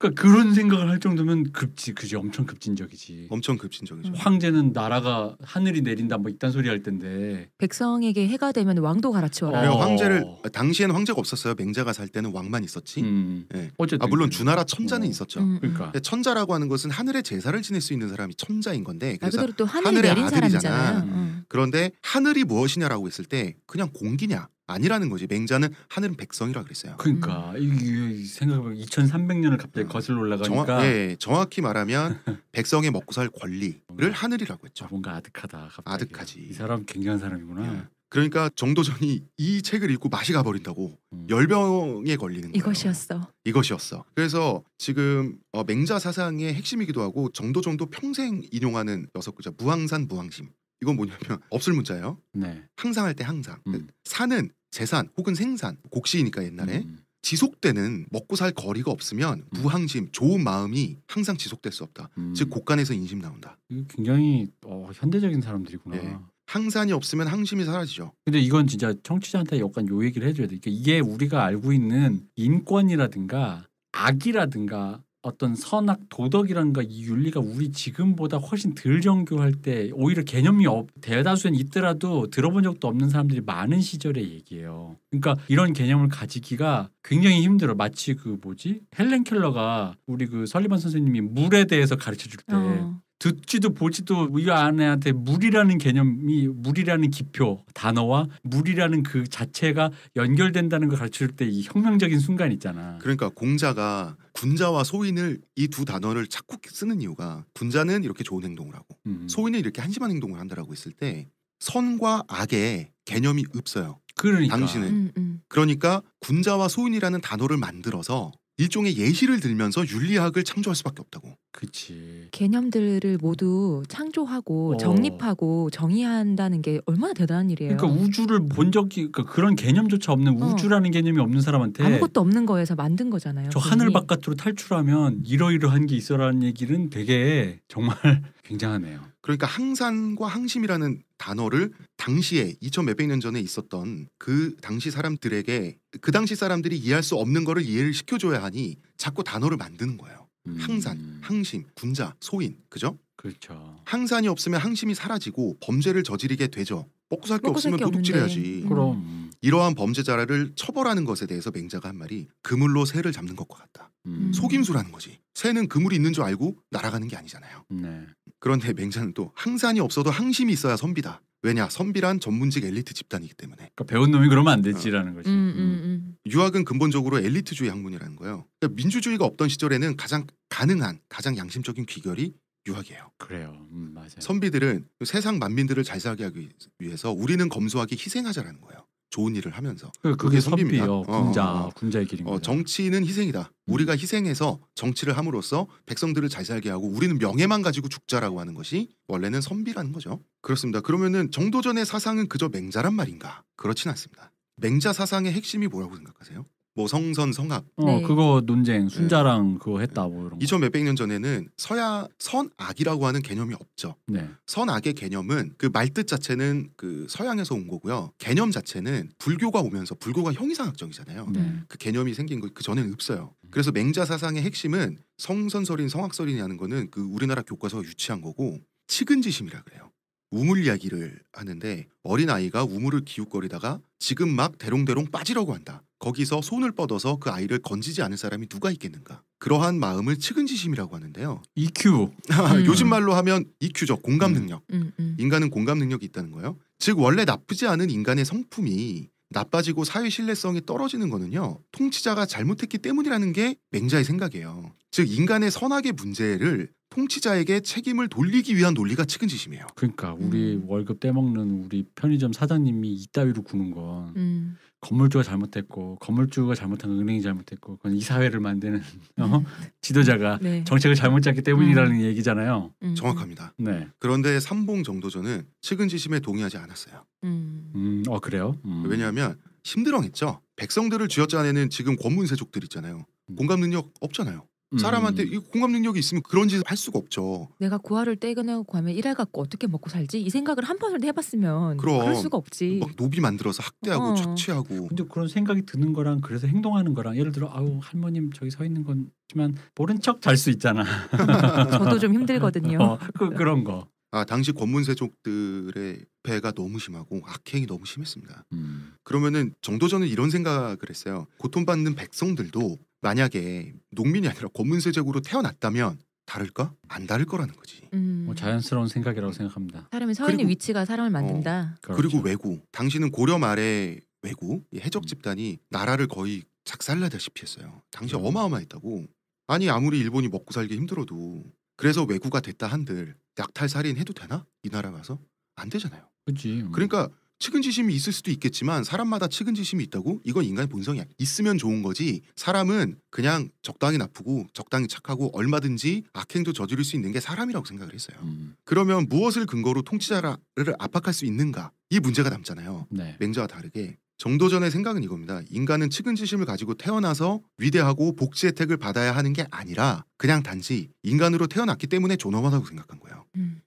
그러니까 그런 생각을 할 정도면 급지 그지 엄청 급진적이지. 엄청 급진적이죠. 황제는 나라가 하늘이 내린다 뭐 이딴 소리 할 텐데 백성에게 해가 되면 왕도 갈아치워라. 그래요. 어. 황제를 당시에는 황제가 없었어요. 맹자가 살 때는 왕만 있었지. 음. 예. 어쨌든 아 물론 주나라 천자는 어. 있었죠. 음, 음. 그러니까 천자라고 하는 것은 하늘의 제사를 지낼 수 있는 사람이 천자인 건데 그래서 대로또 하늘이 하늘의 내린 아들이잖아. 사람이잖아요. 음. 어. 그런데 하늘이 무엇이냐라고 했을 때 그냥 공기냐 아니라는 거지. 맹자는 하늘은 백성이라 그랬어요. 그러니까 음. 생각해보면 2,300년을 갑자기 어. 거슬러 올라가니까 정확, 예, 예. 정확히 말하면 [LAUGHS] 백성의 먹고 살 권리를 하늘이라고 했죠. 아, 뭔가 아득하다. 갑자기. 아득하지. 이 사람 굉장한 사람이구나. 예. 그러니까 정도전이 이 책을 읽고 맛이 가버린다고 음. 열병에 걸리는 거예요. 이것이었어. 이것이었어. 그래서 지금 어, 맹자 사상의 핵심이기도 하고 정도전도 평생 인용하는 여섯 글자 무항산 무항심. 이건 뭐냐면 [LAUGHS] 없을 문자예요. 네. 항상 할 때 항상. 음. 그러니까 산은 재산 혹은 생산 곡시이니까 옛날에 음. 지속되는 먹고 살 거리가 없으면 무항심 음. 좋은 마음이 항상 지속될 수 없다. 음. 즉곳간에서 인심 나온다. 굉장히 어, 현대적인 사람들이구나. 예. 항산이 없으면 항심이 사라지죠. 근데 이건 진짜 청취자한테 약간 요 얘기를 해줘야 돼. 그러니까 이게 우리가 알고 있는 인권이라든가 악이라든가 어떤 선악 도덕이란가 이 윤리가 우리 지금보다 훨씬 덜 정교할 때 오히려 개념이 없 대다수엔 있더라도 들어본 적도 없는 사람들이 많은 시절의 얘기예요. 그러니까 이런 개념을 가지기가 굉장히 힘들어. 마치 그 뭐지 헬렌 켈러가 우리 그 설리반 선생님이 물에 대해서 가르쳐 줄때 어. 듣지도 보지도 우리 안에한테 물이라는 개념이 물이라는 기표 단어와 물이라는 그 자체가 연결된다는 걸 가르칠 때이 혁명적인 순간 있잖아. 그러니까 공자가 군자와 소인을 이 두 단어를 자꾸 쓰는 이유가 군자는 이렇게 좋은 행동을 하고 음. 소인은 이렇게 한심한 행동을 한다라고 했을 때 선과 악의 개념이 없어요. 그러니까. 당신은 음, 음. 그러니까 군자와 소인이라는 단어를 만들어서 일종의 예시를 들면서 윤리학을 창조할 수밖에 없다고. 그치. 개념들을 모두 창조하고 어. 정립하고 정의한다는 게 얼마나 대단한 일이에요. 그러니까 우주를 본 적이 그러니까 그런 개념조차 없는 어. 우주라는 개념이 없는 사람한테 아무것도 없는 거에서 만든 거잖아요. 저 본인이. 하늘 바깥으로 탈출하면 이러이러한 게 있어라는 얘기는 되게 정말 [LAUGHS] 굉장하네요. 그러니까 항산과 항심이라는 단어를 당시에 2,500년 전에 있었던 그 당시 사람들에게 그 당시 사람들이 이해할 수 없는 거를 이해를 시켜줘야 하니 자꾸 단어를 만드는 거예요. 음. 항산, 항심, 군자, 소인, 그죠? 그렇죠. 항산이 없으면 항심이 사라지고 범죄를 저지르게 되죠. 먹고 살 게 없으면 도둑질해야지. 그럼. 음. 이러한 범죄자를 처벌하는 것에 대해서 맹자가 한 말이 그물로 새를 잡는 것과 같다. 음. 속임수라는 거지. 새는 그물이 있는 줄 알고 날아가는 게 아니잖아요. 네. 그런데 맹자는 또 항산이 없어도 항심이 있어야 선비다. 왜냐 선비란 전문직 엘리트 집단이기 때문에 그러니까 배운 놈이 그러면 안 되지라는 어. 거지 음, 음, 음, 음. 유학은 근본적으로 엘리트주의 학문이라는 거예요 그러니까 민주주의가 없던 시절에는 가장 가능한 가장 양심적인 귀결이 유학이에요 그래요 음, 맞아요 선비들은 세상 만민들을 잘 살게 하기 위해서 우리는 검소하게 희생하자라는 거예요 좋은 일을 하면서 그, 그게 선비입니다. 선비요. 군자, 어, 어, 어, 군자의 길입니다. 어, 정치는 희생이다. 우리가 희생해서 정치를 함으로써 백성들을 잘 살게 하고 우리는 명예만 가지고 죽자라고 하는 것이 원래는 선비라는 거죠. 그렇습니다. 그러면은 정도전의 사상은 그저 맹자란 말인가? 그렇진 않습니다. 맹자 사상의 핵심이 뭐라고 생각하세요? 뭐 성선 성악 어 네. 그거 논쟁 네. 순자랑 네. 그거 했다 뭐 이런 2천 몇백 년 전에는 서야 선악이라고 하는 개념이 없죠. 네. 선악의 개념은 그 말뜻 자체는 그 서양에서 온 거고요. 개념 자체는 불교가 오면서 불교가 형이상학적이잖아요. 네. 그 개념이 생긴 거그 전에는 없어요. 그래서 맹자 사상의 핵심은 성선설인 성악설이냐는 거는 그 우리나라 교과서가 유치한 거고 측은지심이라 그래요. 우물 이야기를 하는데 어린 아이가 우물을 기웃거리다가 지금 막 대롱대롱 빠지려고 한다. 거기서 손을 뻗어서 그 아이를 건지지 않을 사람이 누가 있겠는가? 그러한 마음을 측은지심이라고 하는데요. EQ. 아, 음. 요즘 말로 하면 EQ죠. 공감 음. 능력. 음. 음, 인간은 공감 능력이 있다는 거예요. 즉 원래 나쁘지 않은 인간의 성품이 나빠지고 사회 신뢰성이 떨어지는 거는요. 통치자가 잘못했기 때문이라는 게 맹자의 생각이에요. 즉 인간의 선악의 문제를 통치자에게 책임을 돌리기 위한 논리가 측은지심이에요. 그러니까 우리 음. 월급 떼먹는 우리 편의점 사장님이 이따위로 구는 건 건물주가 잘못했고 건물주가 잘못한 은행이 잘못했고 그건 이 사회를 만드는 어? 지도자가 네. 정책을 잘못 짰기 때문이라는 음. 얘기잖아요. 음. 정확합니다. 네. 그런데 삼봉 정도전은 측은지심에 동의하지 않았어요. 음, 음 어 그래요? 음. 왜냐하면 힘들어했죠. 백성들을 쥐어짜내는 지금 권문세족들 있잖아요. 음. 공감 능력 없잖아요. 사람한테 음. 이 공감 능력이 있으면 그런 짓을 할 수가 없죠. 내가 구아를 떼어내고 가면 일해갖고 어떻게 먹고 살지 이 생각을 한 번을 해봤으면 그럼, 그럴 수가 없지. 막 노비 만들어서 학대하고 어. 착취하고. 근데 그런 생각이 드는 거랑 그래서 행동하는 거랑 예를 들어 아우 할머님 저기 서 있는 건지만 모른 척 잘 수 있잖아. [LAUGHS] 저도 좀 힘들거든요. 어, 그, 그런 거. 아 당시 권문세족들의 배가 너무 심하고 악행이 너무 심했습니다. 음. 그러면은 정도전은 이런 생각을 했어요. 고통받는 백성들도 만약에 농민이 아니라 권문세제으로 태어났다면 다를까? 안 다를 거라는 거지. 음. 뭐 자연스러운 생각이라고 생각합니다. 사람이 서 있는 위치가 사람을 어, 만든다. 어, 그리고 그렇죠. 왜구. 당신은 고려 말에 외구 해적 음. 집단이 나라를 거의 작살나다시피 했어요. 당시 음. 어마어마했다고. 아니 아무리 일본이 먹고 살기 힘들어도 그래서 외구가 됐다 한들 약탈 살인 해도 되나? 이 나라 가서 안 되잖아요. 그렇지. 음. 그러니까 측은지심이 있을 수도 있겠지만 사람마다 측은지심이 있다고 이건 인간의 본성이 야 있으면 좋은 거지 사람은 그냥 적당히 나쁘고 적당히 착하고 얼마든지 악행도 저지를 수 있는 게 사람이라고 생각을 했어요. 음. 그러면 무엇을 근거로 통치자를 압박할 수 있는가 이 문제가 남잖아요. 네. 맹자와 다르게 정도전의 생각은 이겁니다. 인간은 측은지심을 가지고 태어나서 위대하고 복지 혜택을 받아야 하는 게 아니라 그냥 단지 인간으로 태어났기 때문에 존엄하다고 생각한 거예요. 음.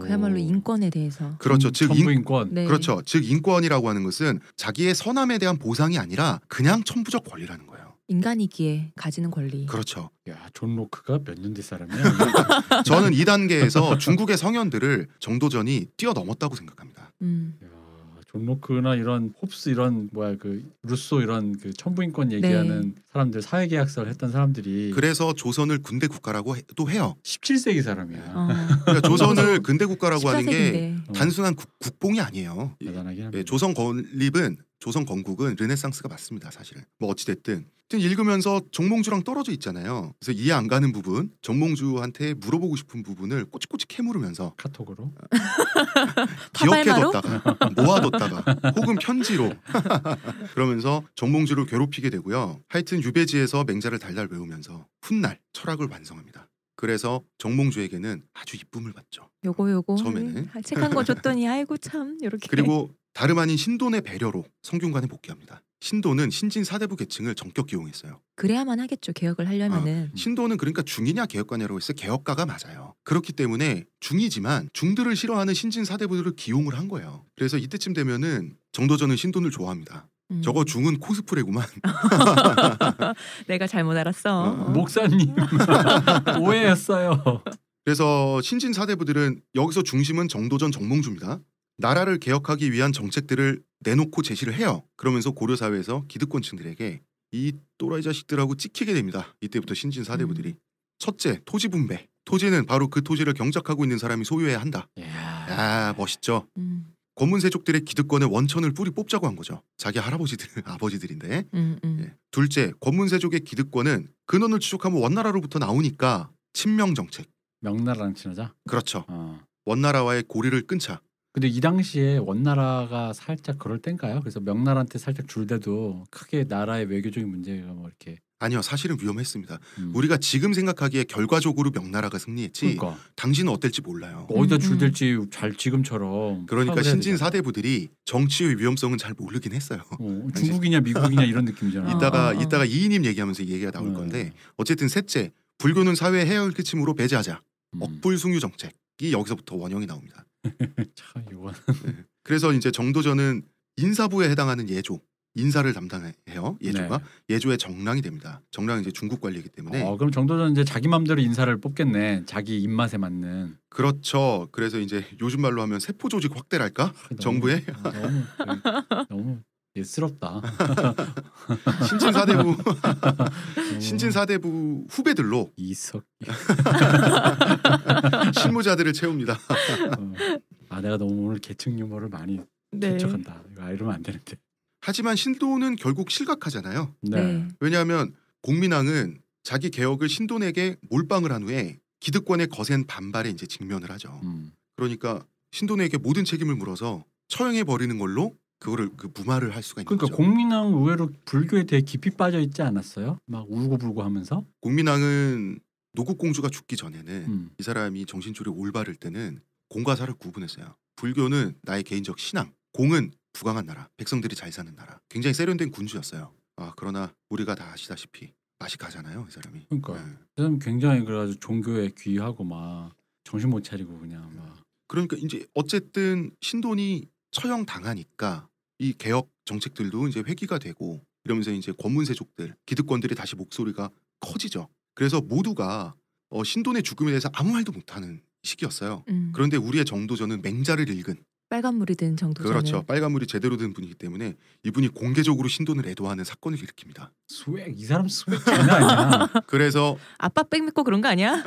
그야말로 인권에 대해서. 그렇죠. 음, 즉천 인권. 네. 그렇죠. 즉 인권이라고 하는 것은 자기의 선함에 대한 보상이 아니라 그냥 천부적 권리라는 거예요. 인간이기에 가지는 권리. 그렇죠. 야, 존 로크가 몇 년 뒤 사람이야? 저는 이 단계에서 중국의 성현들을 정도전이 뛰어넘었다고 생각합니다. 음. 존 로크나 이런 홉스 이런 뭐야 그 루소 이런 그 천부인권 네. 얘기하는 네. 사람들 사회 계약서를 했던 사람들이 그래서 조선을 군대 국가라고 또 해요. 17세기 사람이야. 어. 그러니까 조선을 근대 [LAUGHS] 국가라고 하는 게 어. 단순한 국, 국뽕이 아니에요. 대단하긴 예, 합니다. 예, 조선 건립은 조선 건국은 르네상스가 맞습니다, 사실뭐 어찌 됐든 지금 읽으면서 정몽주랑 떨어져 있잖아요. 그래서 이해 안 가는 부분, 정몽주한테 물어보고 싶은 부분을 꼬치꼬치 캐물으면서 카톡으로 어, [LAUGHS] 기억해뒀다가 모아뒀다가 혹은 편지로 [LAUGHS] 그러면서 정몽주를 괴롭히게 되고요. 하여튼 유배지에서 맹자를 달달 외우면서 훗날 철학을 완성합니다. 그래서 정몽주에게는 아주 이쁨을 받죠. 요거 요거 처음에는 네. 책한 권 줬더니 아이고 참 이렇게 그리고 다름 아닌 신돈의 배려로 성균관에 복귀합니다. 신도는 신진 사대부 계층을 전격 기용했어요. 그래야만 하겠죠. 개혁을 하려면은. 어, 신도는 그러니까 중이냐 개혁가냐로 했을 개혁가가 맞아요. 그렇기 때문에 중이지만 중들을 싫어하는 신진 사대부들을 기용을 한 거예요. 그래서 이때쯤 되면은 정도전은 신도를 좋아합니다. 음. 저거 중은 코스프레구만. [LAUGHS] 내가 잘못 알았어. 어, 어 목사님 [LAUGHS] 오해였어요. 그래서 신진 사대부들은 여기서 중심은 정도전 정몽주입니다. 나라를 개혁하기 위한 정책들을 내놓고 제시를 해요. 그러면서 고려 사회에서 기득권층들에게 이 또라이 자식들하고 찍히게 됩니다. 이때부터 신진 사대부들이 음. 첫째 토지 분배. 토지는 바로 그 토지를 경작하고 있는 사람이 소유해야 한다. 야, 야 멋있죠. 음. 권문세족들의 기득권의 원천을 뿌리 뽑자고 한 거죠. 자기 할아버지들, [LAUGHS] 아버지들인데. 음, 음. 예. 둘째, 권문세족의 기득권은 근원을 추적하면 원나라로부터 나오니까 친명 정책. 명나라랑 친하자. 그렇죠. 어. 원나라와의 고리를 끊자. 근데 이 당시에 원나라가 살짝 그럴 땐가요? 그래서 명나라한테 살짝 줄대도 크게 나라의 외교적인 문제가 뭐 이렇게 아니요 사실은 위험했습니다. 음. 우리가 지금 생각하기에 결과적으로 명나라가 승리했지 그러니까. 당신은 어떨지 몰라요. 어디다 줄될지 음. 잘 지금처럼 그러니까 신진 사대부들이 정치의 위험성은 잘 모르긴 했어요. 어, [LAUGHS] 중국이냐 미국이냐 이런 느낌이잖아요. [LAUGHS] 이따가 아, 아, 이따가 이인임 얘기하면서 얘기가 나올 네. 건데 어쨌든 셋째 불교는 사회에 해열기침으로 배제하자 음. 억불숭유 정책이 여기서부터 원형이 나옵니다. 참 이건. 네. 그래서 이제 정도전은 인사부에 해당하는 예조 인사를 담당해요. 예조가 네. 예조의 정랑이 됩니다. 정랑은 이제 중국 관리이기 때문에. 어, 그럼 정도전 이제 자기 마음대로 인사를 뽑겠네. 자기 입맛에 맞는. 그렇죠. 그래서 이제 요즘 말로 하면 세포 조직 확대랄까? 정부의 아, 너무, 아, 너무, 네. 너무 예스럽다. [LAUGHS] 신진 사대부 음. 신진 사대부 후배들로 이석 실무자들을 채웁니다. 어. 아 내가 너무 오늘 계층 유머를 많이 네. 척한다. 아, 이러면 안 되는데. 하지만 신도는 결국 실각하잖아요. 네. 네. 왜냐하면 공민왕은 자기 개혁을 신도에게 몰빵을 한 후에 기득권의 거센 반발에 이제 직면을 하죠. 음. 그러니까 신도에게 모든 책임을 물어서 처형해 버리는 걸로 그거를 그 무마를 할 수가 있는 그러니까 거죠. 공민왕 의외로 불교에 되게 깊이 빠져 있지 않았어요? 막 울고 불고 하면서? 공민왕은 노국 공주가 죽기 전에는 음. 이 사람이 정신줄이 올바를 때는 공과 사를 구분했어요. 불교는 나의 개인적 신앙, 공은 부강한 나라, 백성들이 잘 사는 나라. 굉장히 세련된 군주였어요. 아 그러나 우리가 다 아시다시피 맛이 가잖아요, 이 사람이. 그러니까 네. 이 사람 굉장히 그래가지고 종교에 귀하고 막 정신 못 차리고 그냥 네. 막. 그러니까 이제 어쨌든 신돈이 처형 당하니까 이 개혁 정책들도 이제 회기가 되고 이러면서 이제 권문세족들 기득권들이 다시 목소리가 커지죠. 그래서 모두가 어, 신돈의 죽음에 대해서 아무 말도 못하는 시기였어요. 음. 그런데 우리의 정도전은 맹자를 읽은 빨간물이 된정도전 그렇죠. 빨간물이 제대로 된 분이기 때문에 이분이 공개적으로 신돈을 애도하는 사건을 일으킵니다. 수액 이 사람 수액 장난 아니야. [LAUGHS] 그래서 아빠 백 믿고 그런 거 아니야?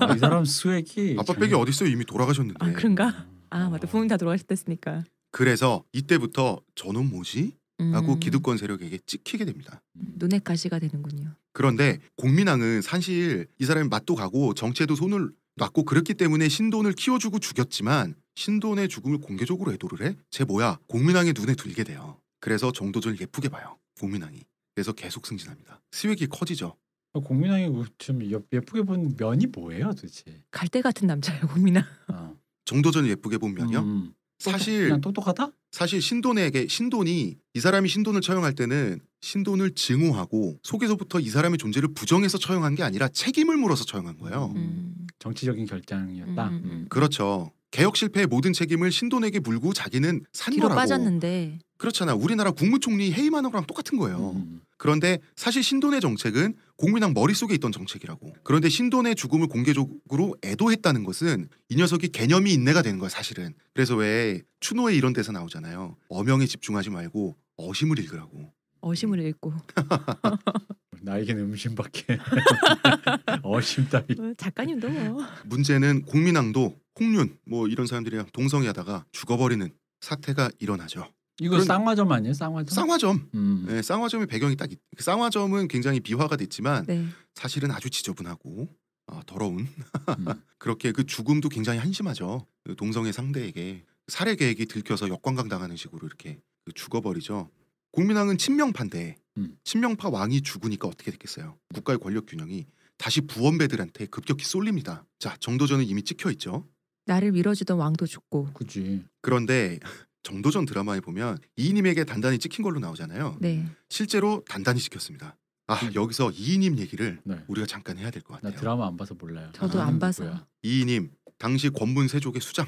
어, 이 사람 수액이 아빠 백이 어디 있어요? 이미 돌아가셨는데. 아, 그런가? 음. 아 맞다. 부모님 다 돌아가셨댔으니까. 그래서 이때부터 저놈 뭐지? 라고 음. 기득권 세력에게 찍히게 됩니다. 눈에 가시가 되는군요. 그런데 공민왕은 사실 이 사람이 맛도 가고 정체도 손을 놨고 그렇기 때문에 신돈을 키워주고 죽였지만 신돈의 죽음을 공개적으로 애도를 해? 쟤 뭐야? 공민왕의 눈에 들게 돼요. 그래서 정도전을 예쁘게 봐요. 공민왕이. 그래서 계속 승진합니다. 스웩이 커지죠. 어, 공민왕이 뭐 좀 예쁘게 본 면이 뭐예요 도대체? 갈대 같은 남자예요 공민왕. 어. 정도전을 예쁘게 보면요. 음. 사실 똑똑하다? 사실 신돈에게 신돈이 이 사람이 신돈을 처형할 때는 신돈을 증오하고 속에서부터 이 사람의 존재를 부정해서 처형한 게 아니라 책임을 물어서 처형한 거예요. 음. 음. 정치적인 결정이었다. 음. 음, 음. 그렇죠. 개혁 실패의 모든 책임을 신돈에게 물고 자기는 산 거라고. 빠졌는데. 그렇잖아. 우리나라 국무총리 해임하는 거랑 똑같은 거예요. 음. 그런데 사실 신돈의 정책은 공민당 머릿속에 있던 정책이라고. 그런데 신돈의 죽음을 공개적으로 애도했다는 것은 이 녀석이 개념이 인내가 되는 거야, 사실은. 그래서 왜 추노에 이런 데서 나오잖아요. 어명에 집중하지 말고 어심을 읽으라고. 어심을 읽고. [LAUGHS] 나에게는 음심밖에 [LAUGHS] 어심 따위. 어, 작가님도 뭐. 문제는 국민당도 홍륜뭐 이런 사람들이랑 동성애하다가 죽어버리는 사태가 일어나죠. 이거 쌍화점 아니에요? 쌍화점? 쌍화점. 음. 네, 쌍화점의 배경이 딱 있, 그 쌍화점은 굉장히 비화가 됐지만 네. 사실은 아주 지저분하고 아, 더러운 음. [LAUGHS] 그렇게 그 죽음도 굉장히 한심하죠. 그 동성애 상대에게 살해 계획이 들켜서 역관강 당하는 식으로 이렇게 그 죽어버리죠. 공민왕은 친명파인데 음. 친명파 왕이 죽으니까 어떻게 됐겠어요? 국가의 권력 균형이 다시 부원배들한테 급격히 쏠립니다. 자, 정도전은 이미 찍혀 있죠. 나를 밀어주던 왕도 죽고. 그지. 그런데 정도전 드라마에 보면 이인임에게 단단히 찍힌 걸로 나오잖아요. 네. 실제로 단단히 찍혔습니다. 아 음. 여기서 이인임 얘기를 네. 우리가 잠깐 해야 될 것 같아요. 나 드라마 안 봐서 몰라요. 저도 아, 안 봐서. 이인임 당시 권문 세족의 수장.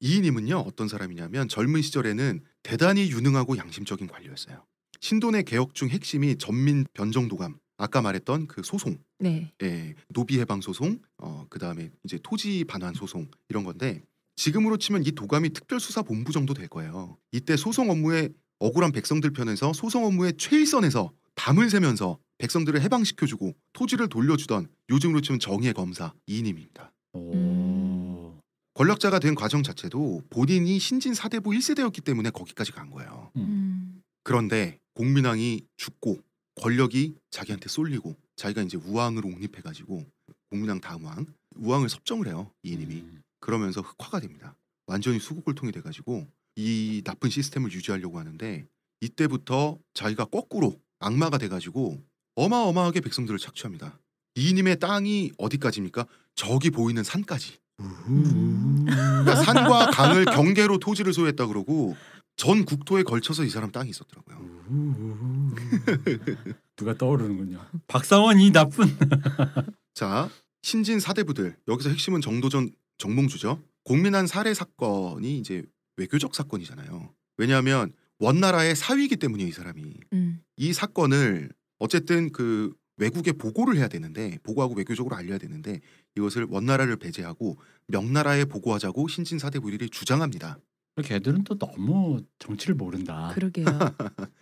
이인임은요 어떤 사람이냐면 젊은 시절에는 대단히 유능하고 양심적인 관료였어요. 신돈의 개혁 중 핵심이 전민 변정도감 아까 말했던 그 소송, 네. 예, 노비 해방 소송, 어, 그 다음에 이제 토지 반환 소송 이런 건데 지금으로 치면 이 도감이 특별수사본부 정도 될 거예요. 이때 소송 업무에 억울한 백성들 편에서 소송 업무에 최일선에서 밤을 새면서 백성들을 해방시켜주고 토지를 돌려주던 요즘으로 치면 정의 검사 이인임입니다. 음. 권력자가 된 과정 자체도 본인이 신진 사대부 1세대였기 때문에 거기까지 간 거예요. 음. 음. 그런데 공민왕이 죽고 권력이 자기한테 쏠리고 자기가 이제 우왕으로 옹립해가지고 공민당 다음 왕 우왕을 섭정을 해요 이인님이 음. 그러면서 흑화가 됩니다. 완전히 수국을통해 돼가지고 이 나쁜 시스템을 유지하려고 하는데 이때부터 자기가 거꾸로 악마가 돼가지고 어마어마하게 백성들을 착취합니다. 이님의 땅이 어디까지입니까? 저기 보이는 산까지. 그러니까 산과 강을 경계로 토지를 소유했다 그러고 전 국토에 걸쳐서 이 사람 땅이 있었더라고요. 누가 떠오르는군요. 박사원 이 나쁜. 자 신진 사대부들 여기서 핵심은 정도전 정몽주죠. 공민한 살해 사건이 이제 외교적 사건이잖아요. 왜냐하면 원나라의 사위이기 때문에 이 사람이 음. 이 사건을 어쨌든 그 외국에 보고를 해야 되는데 보고하고 외교적으로 알려야 되는데 이것을 원나라를 배제하고 명나라에 보고하자고 신진 사대부들이 주장합니다. 걔들은 또 너무 정치를 모른다. 그러게요.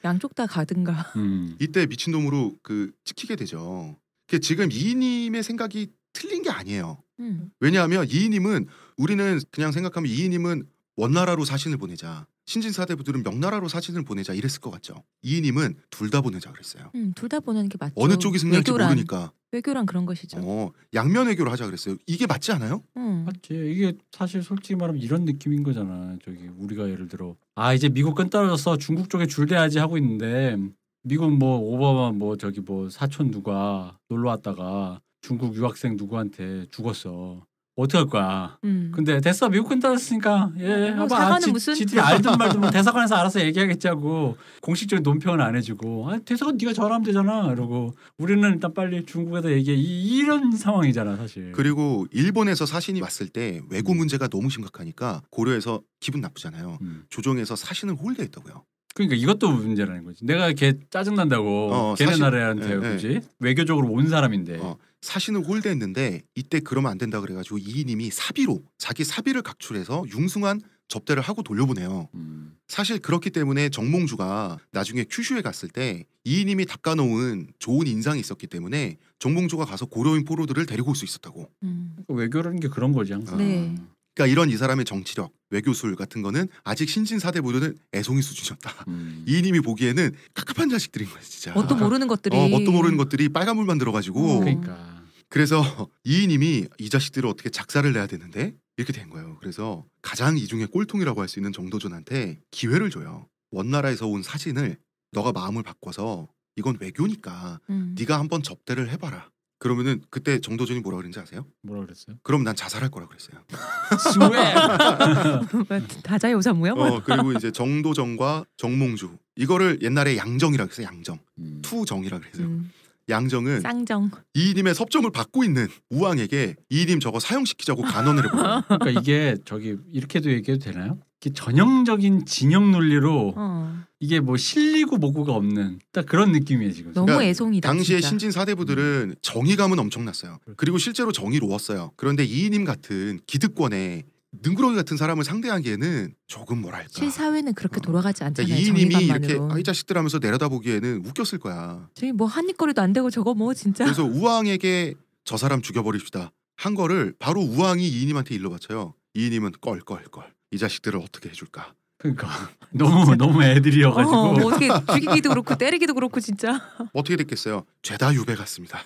양쪽 다 가든가. [LAUGHS] 음. 이때 미친놈으로 그 찍히게 되죠. 그 지금 이님의 인 생각이 틀린 게 아니에요. 음. 왜냐하면 이님은 인 우리는 그냥 생각하면 이님은 인 원나라로 사신을 보내자. 신진사대부들은 명나라로 사진을 보내자 이랬을 것 같죠. 이인님은 둘 다 보내자 그랬어요. 음, 둘 다 보내는 게 맞죠. 어느 쪽이 승리할지 외교란, 모르니까. 외교란 그런 것이죠. 어, 양면 외교를 하자 그랬어요. 이게 맞지 않아요? 음. 맞지. 이게 사실 솔직히 말하면 이런 느낌인 거잖아. 저기 우리가 예를 들어 아 이제 미국끈 떨어져서 중국 쪽에 줄대야지 하고 있는데 미국 뭐 오바마 뭐 저기 뭐 사촌 누가 놀러 왔다가 중국 유학생 누구한테 죽었어. 어떻게 할 거야. 음. 근데 됐어 미국 혼자였으니까 예, 뭐, 예, 봐, 어, 사과는 아, 지, 무슨 지들이 알든 말든 뭐 [LAUGHS] 대사관에서 알아서 얘기하겠지 하고 공식적인 논평은 안 해주고 아, 대사관 네가 전화하면 되잖아 이러고 우리는 일단 빨리 중국에서 얘기해 이, 런 상황이잖아 사실. 그리고 일본에서 사신이 왔을 때외국 음. 문제가 너무 심각하니까 고려해서 기분 나쁘잖아요. 음. 조정에서 사신을 홀려했다고요 그러니까 이것도 문제라는 거지. 내가 걔 짜증 난다고 어, 걔네 사실, 나라한테 예, 예. 굳이 예. 외교적으로 온 사람인데. 어. 사신을 홀대했는데 이때 그러면 안 된다 그래가지고 이인님이 사비로 자기 사비를 각출해서 융숭한 접대를 하고 돌려보내요. 음. 사실 그렇기 때문에 정몽주가 나중에 큐슈에 갔을 때 이인님이 닦아놓은 좋은 인상이 있었기 때문에 정몽주가 가서 고려인 포로들을 데리고 올 수 있었다고. 음. 그러니까 외교라는 게 그런 거지 항상. 네. 네. 그러니까 이런 이 사람의 정치력, 외교술 같은 거는 아직 신진사대보류는 애송이 수준이었다. 음. 이님이 보기에는 깝깝한 자식들인 거야 진짜. 뭣도 모르는 것들이. 어, 뭣도 모르는 것들이 빨간물만 들어가지고. 어. 그러니까. 그래서 이님이 이 자식들을 어떻게 작사를 내야 되는데 이렇게 된 거예요. 그래서 가장 이중에 꼴통이라고 할 수 있는 정도전한테 기회를 줘요. 원나라에서 온 사진을 너가 마음을 바꿔서 이건 외교니까 음. 네가 한번 접대를 해봐라. 그러면은 그때 정도전이 뭐라 그랬는지 아세요? 뭐라 그랬어요? 그럼 난 자살할 거라 그랬어요. [LAUGHS] 다자의 오사무요? 어 그리고 이제 정도전과 정몽주 이거를 옛날에 양정이라 고랬어요 양정 음. 투정이라 고 그랬어요. 음. 양정은 쌍정 이님의 섭정을 받고 있는 우왕에게 이 님 저거 사용시키자고 간언을 해버려요. 그러니까 이게 저기 이렇게도 얘기해도 되나요? 전형적인 진영 논리로 어. 이게 뭐 실리고 모고가 없는 딱 그런 느낌이에요 지금. 너무 그러니까 애송이다. 당시에 신진 사대부들은 음. 정의감은 엄청났어요. 그렇죠. 그리고 실제로 정의로웠어요. 그런데 이인임 같은 기득권에 능구렁이 같은 사람을 상대하기에는 조금 뭐랄까 실사회는 그렇게 어. 돌아가지 그러니까 않잖아요. 그러니까 이인임이 이렇게 아이 자식들 하면서 내려다보기에는 웃겼을 거야. 저희 뭐 한 입거리도 안 되고 저거 뭐 진짜. 그래서 우왕에게 저 사람 죽여버립시다 한 거를 바로 우왕이 이인임한테 일러 바쳐요. 이인임은 껄껄껄 이 자식들을 어떻게 해줄까. 그러니까 [LAUGHS] 너무 너무 애들이어가지고 어, 뭐 떻게 죽이기도 그렇고 때리기도 그렇고 진짜 [LAUGHS] 어떻게 됐겠어요 죄다 유배 갔습니다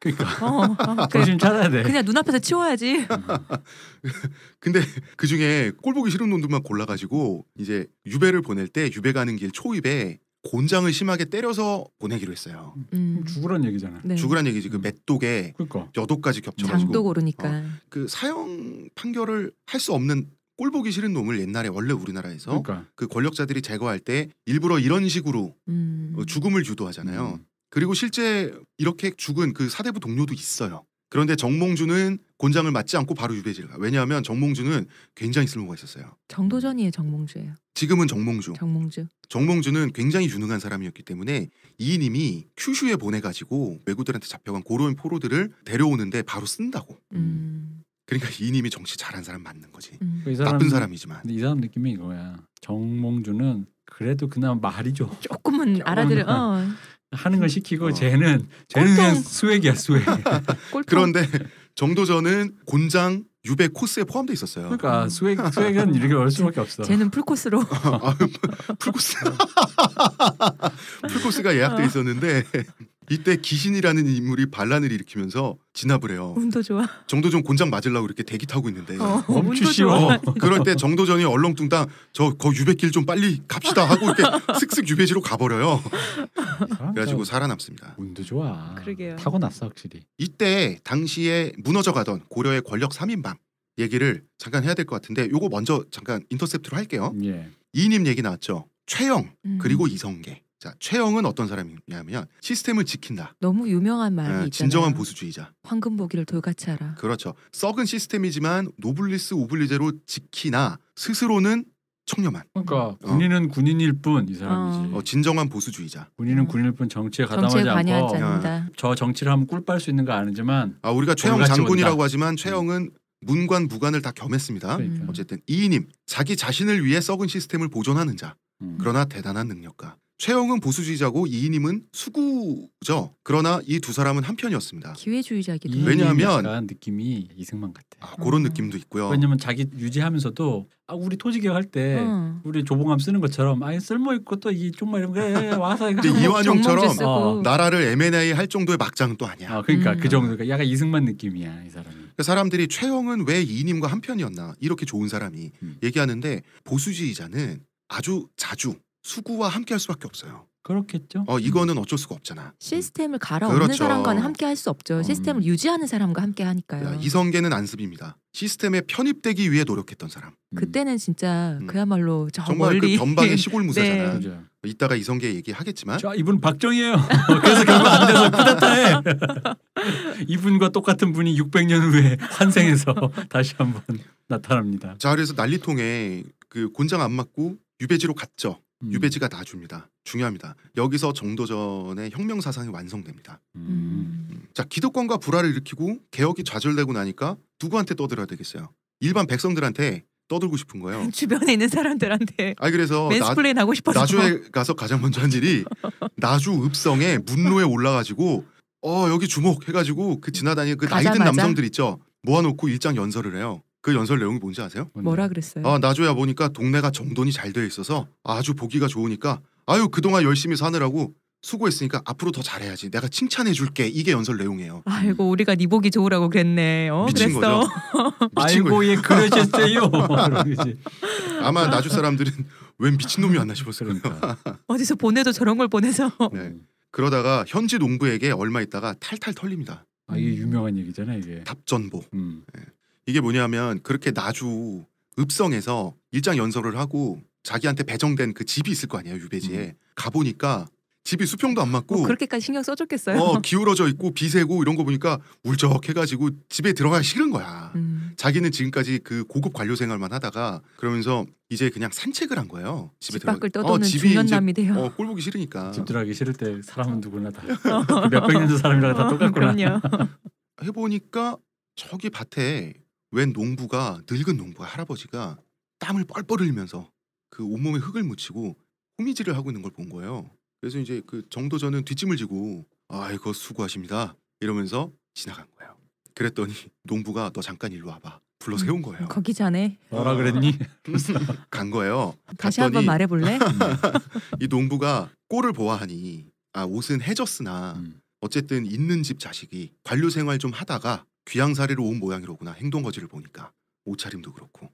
그러니까 어, 어 그래. 찾아야 돼 그냥 눈앞에서 치워야지 [LAUGHS] 근데 그중에 꼴보기 싫은 놈들만 골라가지고 이제 유배를 보낼 때 유배 가는 길 초입에 곤장을 심하게 때려서 보내기로 했어요. 음. 음 죽으란 얘기잖아요. 네. 죽으란 얘기지. 그 음. 맷독에 그러니까. 여독까지 겹쳐가지고 장독 오르니까. 어, 그 사형 판결을 할 수 없는 꼴 보기 싫은 놈을 옛날에 원래 우리나라에서 그러니까. 그 권력자들이 제거할 때 일부러 이런 식으로 음. 어, 죽음을 유도하잖아요. 음. 그리고 실제 이렇게 죽은 그 사대부 동료도 있어요. 그런데 정몽주는 곤장을 맞지 않고 바로 유배지를 가. 왜냐하면 정몽주는 굉장히 쓸모가 있었어요. 정도전이에요, 정몽주예요. 지금은 정몽주. 정몽주. 정몽주는 굉장히 유능한 사람이었기 때문에 이님이 인 큐슈에 보내가지고 외국들한테 잡혀간 고로인 포로들을 데려오는데 바로 쓴다고. 음. 그러니까 이님이 정치 잘한 사람 맞는 거지. 음. 그 이 사람, 나쁜 사람이지만. 이 사람 느낌이 이거야. 정몽주는 그래도 그나마 말이 죠 조금은 알아들어. 어. 하는 걸 시키고 어. 쟤는 쟤는 그냥 수액이야 수액. [LAUGHS] 그런데 정도전은 곤장 유배 코스에 포함돼 있었어요. 그러니까 수액 수액은 이렇게 어려 수밖에 없어. 쟤는 풀 코스로. [LAUGHS] 아, 풀 코스. 어. 풀 코스가 예약돼 있었는데 이때 기신이라는 인물이 반란을 일으키면서 진압을 해요. 운도 좋아. 정도전 곤장 맞으려고 이렇게 대기 타고 있는데 어, 멈추시오. [LAUGHS] 그럴 때 정도전이 얼렁뚱땅 저 거 유배길 좀 빨리 갑시다 하고 이렇게 [LAUGHS] 슥슥 유배지로 가버려요. 그래가지고 살아남습니다. 운도 좋아. 그러게요. 타고났어 확실히. 이때 당시에 무너져가던 고려의 권력 3인방 얘기를 잠깐 해야 될 것 같은데 요거 먼저 잠깐 인터셉트로 할게요. 예. 이님 얘기 나왔죠. 최영 음. 그리고 이성계 자 최영은 어떤 사람이냐면 시스템을 지킨다. 너무 유명한 예, 말이 네, 있잖아요. 진정한 보수주의자. 황금보기를 돌같이 하라. 그렇죠. 썩은 시스템이지만 노블리스 오블리제로 지키나 스스로는 청렴한. 그러니까 어. 군인은 어. 군인일 뿐 이 사람이지. 어, 진정한 보수주의자. 군인은 어. 군인일 뿐 정치에 가담하지 정치에 않고 저 정치를 하면 꿀 빨 수 있는 거 아니지만. 아 우리가 최영 장군이라고 온다. 하지만 최영은 음. 문관 무관을 다 겸했습니다. 그러니까. 어쨌든 이인임 자기 자신을 위해 썩은 시스템을 보존하는 자. 음. 그러나 대단한 능력가. 최영은 보수주의자고 이인임은 수구죠. 그러나 이 두 사람은 한편이었습니다. 기회주의자기도 음. 왜냐하면 느낌이 이승만 같아. 아, 그런 음. 느낌도 있고요. 왜냐면 자기 유지하면서도 아, 우리 토지개혁 할때 음. 우리 조봉암 쓰는 것처럼 아예 쓸모 있고 또이정만 이런 게 예, 예, 와서 이거 이완용처럼 어. 나라를 M&A 할 정도의 막장은 또 아니야. 아, 그러니까 음. 그 정도가 약간 이승만 느낌이야 이 사람이. 그 사람들이 최영은 왜 이인임과 한편이었나 이렇게 좋은 사람이 음. 얘기하는데 보수주의자는 아주 자주 수구와 함께 할 수밖에 없어요. 그렇겠죠. 어 이거는 어쩔 수가 없잖아. 시스템을 음. 갈아엎는 그렇죠. 사람과는 함께 할수 없죠. 시스템을 음. 유지하는 사람과 함께 하니까요. 이성계는 안습입니다. 시스템에 편입되기 위해 노력했던 사람. 음. 그때는 진짜 음. 그야말로 저 정말 그 멀리. 그 변방의 [LAUGHS] 시골 무사잖아. 네. 뭐 이따가 이성계 얘기하겠지만. 자 이분 박정희예요. [LAUGHS] 그래서 결국 안 돼서 쿠데타에 [LAUGHS] 이분과 똑같은 분이 600년 후에 환생해서 다시 한번 나타납니다. 자 그래서 난리통에 그 곤장 안 맞고 유배지로 갔죠. 음. 유배지가 다 줍니다. 중요합니다. 여기서 정도전의 혁명 사상이 완성됩니다. 음. 음. 자 기득권과 불화를 일으키고 개혁이 좌절되고 나니까 누구한테 떠들어야 되겠어요? 일반 백성들한테 떠들고 싶은 거예요. [LAUGHS] 주변에 있는 사람들한테. 아 그래서 맨스플레인 하고 싶어서. 나주에 [LAUGHS] 가서 가장 먼저 한 일이 나주 읍성의 문로에 올라가지고 어 여기 주목 해가지고 그지나다니그 나이든 남성들 있죠 모아놓고 일장 연설을 해요. 그 연설 내용이 뭔지 아세요? 뭐라 그랬어요? 아 나조야 보니까 동네가 정돈이 잘 되어 있어서 아주 보기가 좋으니까 아유 그동안 열심히 사느라고 수고했으니까 앞으로 더 잘해야지. 내가 칭찬해 줄게. 이게 연설 내용이에요. 아이고 음. 우리가 네 보기 좋으라고 그랬네. 어? 미친 그랬어. 거죠. [LAUGHS] 미친 아이고 예 그러셨어요. [LAUGHS] 뭐 아마 나주 사람들은 웬 미친 놈이 왔나 싶었을 거예요. 그러니까. [LAUGHS] 어디서 보내도 저런 걸 보내서. 네. 음. 그러다가 현지 농부에게 얼마 있다가 탈탈 털립니다. 아 이게 유명한 얘기잖아 이게 답전보. 음. 네. 이게 뭐냐면 그렇게 나주 읍성에서 일장 연설을 하고 자기한테 배정된 그 집이 있을 거 아니에요 유배지에 음. 가보니까 집이 수평도 안 맞고 어, 그렇게까지 신경 써줬겠어요. 어, 기울어져 있고 비세고 이런 거 보니까 울적해가지고 집에 들어가기 싫은 거야. 음. 자기는 지금까지 그 고급 관료 생활만 하다가 그러면서 이제 그냥 산책을 한 거예요. 집에 집 밖을 들어가... 떠도는 어, 중년남이 돼요. 어, 꼴 보기 싫으니까. 집 들어가기 싫을 때 사람은 어. 누구나 다 [LAUGHS] 어. 몇백 년도 사람이랑 다 어, 똑같구나. 해보니까 저기 밭에 웬 농부가 늙은 농부가 할아버지가 땀을 뻘뻘 흘리면서 그 온몸에 흙을 묻히고 호미질을 하고 있는 걸 본 거예요. 그래서 이제 그 정도전은 뒷짐을 지고 아이거 수고하십니다 이러면서 지나간 거예요. 그랬더니 농부가 너 잠깐 일로 와봐 불러 세운 음, 거예요. 거기 자네. 뭐라 그랬니? [LAUGHS] 간 거예요. 다시 한번 말해볼래? [LAUGHS] 이 농부가 꼴을 보아하니 아 옷은 해졌으나 음. 어쨌든 있는 집 자식이 관료 생활 좀 하다가 귀양사리로 온 모양이로구나 행동 거지를 보니까 옷차림도 그렇고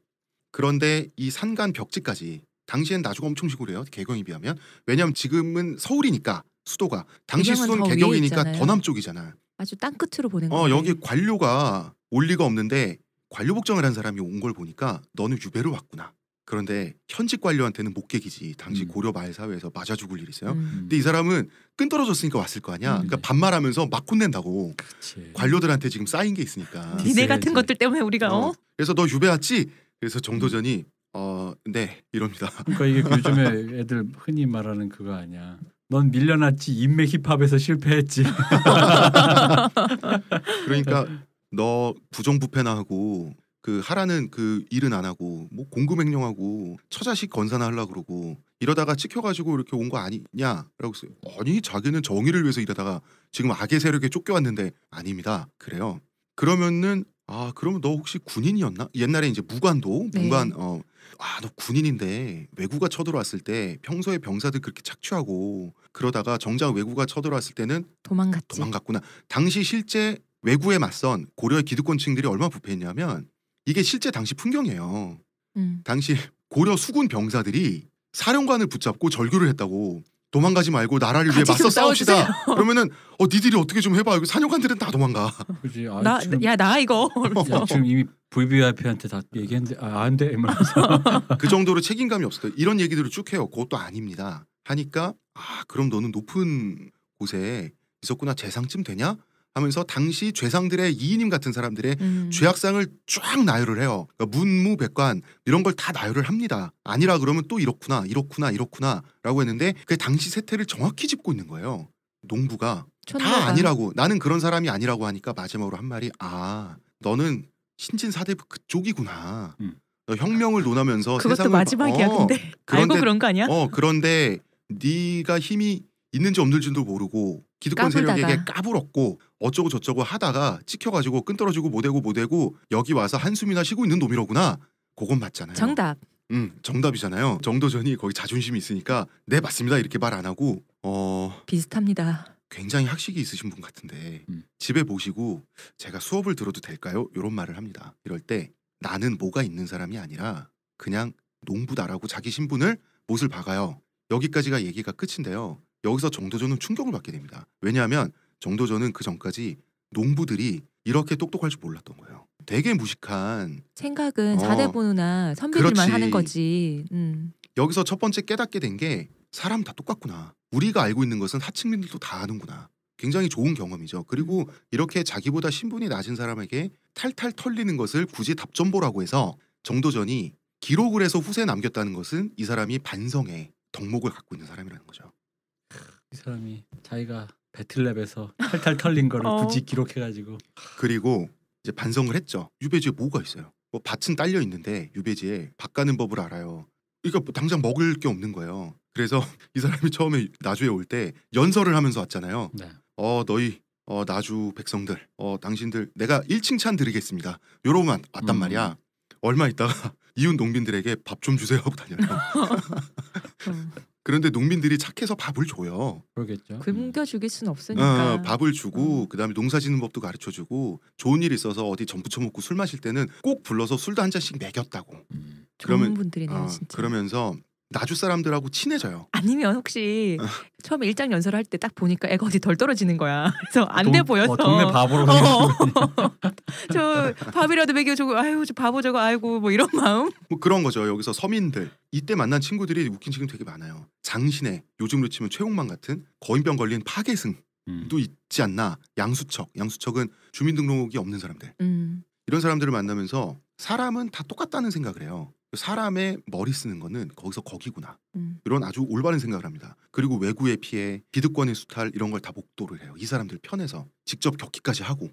그런데 이 산간 벽지까지 당시엔 나주가 엄청 시골이에요 개경에 비하면 왜냐하면 지금은 서울이니까 수도가 당시 수도는 개경이니까 더 남쪽이잖아 아주 땅 끝으로 보낸 어 거네. 여기 관료가 올 리가 없는데 관료 복장을 한 사람이 온 걸 보니까 너는 유배로 왔구나 그런데 현직 관료한테는 목객이지 당시 음. 고려 마을사회에서 맞아 죽을 일이세요. 음. 근데 이 사람은 끈 떨어졌으니까 왔을 거 아니야. 음. 그러니까 반말하면서 막 혼낸다고. 그치. 관료들한테 지금 쌓인 게 있으니까. 니네 같은 것들 때문에 우리가 어? 어. 그래서 너 유배 왔지? 그래서 정도전이 음. 어네 이럽니다. 그러니까 이게 그 요즘에 애들 흔히 말하는 그거 아니야. 넌 밀려났지 인맥 힙합에서 실패했지. [LAUGHS] 그러니까 너 부정부패나 하고 그 하라는 그 일은 안 하고 뭐 공급 횡령하고 처자식 건사나 하려 그러고 이러다가 찍혀가지고 이렇게 온 거 아니냐라고 써요. 아니 자기는 정의를 위해서 일하다가 지금 악의 세력에 쫓겨왔는데 아닙니다. 그래요. 그러면은 아 그러면 너 혹시 군인이었나? 옛날에 이제 무관도 무관 네. 어아 너 군인인데 외구가 쳐들어왔을 때 평소에 병사들 그렇게 착취하고 그러다가 정작 외구가 쳐들어왔을 때는 도망갔지. 도망갔구나. 당시 실제 외구에 맞선 고려의 기득권층들이 얼마나 부패했냐면 이게 실제 당시 풍경이에요. 음. 당시 고려 수군 병사들이 사령관을 붙잡고 절교를 했다고 도망가지 말고 나라를 위해 맞서 싸웁시다. 그러면은 어 니들이 어떻게 좀 해봐. 사령관들은 다 도망가. 그지. 아, 나야나 이거. 야, 아, 지금 이미 VVIP한테 다 얘기했는데 아, 안 돼. [LAUGHS] 그 정도로 책임감이 없었요 이런 얘기들을 쭉 해요. 그것도 아닙니다. 하니까 아 그럼 너는 높은 곳에 있었구나 재상쯤 되냐? 하면서 당시 죄상들의 이인임 같은 사람들의 음. 죄악상을 쫙 나열을 해요. 그러니까 문무백관 이런 걸 다 나열을 합니다. 아니라 그러면 또 이렇구나 이렇구나 이렇구나라고 했는데 그 당시 세태를 정확히 짚고 있는 거예요. 농부가 천재가. 다 아니라고 나는 그런 사람이 아니라고 하니까 마지막으로 한 말이 아 너는 신진 사대부 그쪽이구나. 음. 혁명을 논하면서 그것도 마지막이야 어, 근데 그런데, 알고 그런 거 아니야? 어 그런데 네가 힘이 있는지 없는지도 모르고 기득권 까불다가. 세력에게 까불었고 어쩌고 저쩌고 하다가 찍혀가지고 끈 떨어지고 못되고 못되고 여기 와서 한숨이나 쉬고 있는 놈이로구나. 그건 맞잖아요. 정답. 음, 정답이잖아요. 정도전이 거기 자존심이 있으니까 네 맞습니다 이렇게 말 안 하고 어 비슷합니다. 굉장히 학식이 있으신 분 같은데 음. 집에 모시고 제가 수업을 들어도 될까요? 이런 말을 합니다. 이럴 때 나는 뭐가 있는 사람이 아니라 그냥 농부다라고 자기 신분을 못을 박아요. 여기까지가 얘기가 끝인데요. 여기서 정도전은 충격을 받게 됩니다. 왜냐하면 정도전은 그 전까지 농부들이 이렇게 똑똑할 줄 몰랐던 거예요. 되게 무식한 생각은 어, 대 보누나 선배들만 그렇지. 하는 거지. 음. 여기서 첫 번째 깨닫게 된 게 사람 다 똑같구나. 우리가 알고 있는 것은 하층민들도 다 아는구나. 굉장히 좋은 경험이죠. 그리고 이렇게 자기보다 신분이 낮은 사람에게 탈탈 털리는 것을 굳이 답전보라고 해서 정도전이 기록을 해서 후세에 남겼다는 것은 이 사람이 반성의 덕목을 갖고 있는 사람이라는 거죠. 이 사람이 자기가 배틀랩에서 탈탈 털린 거를 어. 굳이 기록해가지고 그리고 이제 반성을 했죠. 유배지에 뭐가 있어요? 뭐 밭은 딸려 있는데 유배지에 밭 가는 법을 알아요. 그러니까 뭐 당장 먹을 게 없는 거예요. 그래서 [LAUGHS] 이 사람이 처음에 나주에 올 때 연설을 하면서 왔잖아요. 네. 어 너희 어 나주 백성들 어 당신들 내가 1칭찬 드리겠습니다. 요러면 왔단 음. 말이야. 얼마 있다가 [LAUGHS] 이웃 농민들에게 밥 좀 주세요 하고 다녀요. [LAUGHS] 음. 그런데 농민들이 착해서 밥을 줘요. 그러겠죠. 그 굶겨 죽일 순 어, 없으니까. 어, 밥을 주고 음. 그다음에 농사짓는 법도 가르쳐 주고 좋은 일 있어서 어디 전 부쳐 먹고 술 마실 때는 꼭 불러서 술도 한 잔씩 먹였다고. 음. 그러면 분들이네요, 어, 그러면서 나주 사람들하고 친해져요. 아니면 혹시 어. 처음에 일장 연설 할때 딱 보니까 애가 어디 덜 떨어지는 거야. [LAUGHS] 그래서 안 돼보였서 어, 동네 바보로 어. [LAUGHS] 저 밥이라도 먹여 주고 아유 저 바보 저거 아이고 뭐 이런 마음. 뭐 그런 거죠. 여기서 서민들 이때 만난 친구들이 웃긴 친구 되게 많아요. 장신혜 요즘으로 치면 최홍만 같은 거인병 걸린 파괴승도 음. 있지 않나. 양수척 양수척은 주민등록이 없는 사람들. 음. 이런 사람들을 만나면서 사람은 다 똑같다는 생각을 해요. 그 사람의 머리 쓰는 거는 거기서 거기구나 음. 이런 아주 올바른 생각을 합니다. 그리고 외구의 피해, 비득권의 수탈 이런 걸 다 복도를 해요. 이 사람들 편에서 직접 겪기까지 하고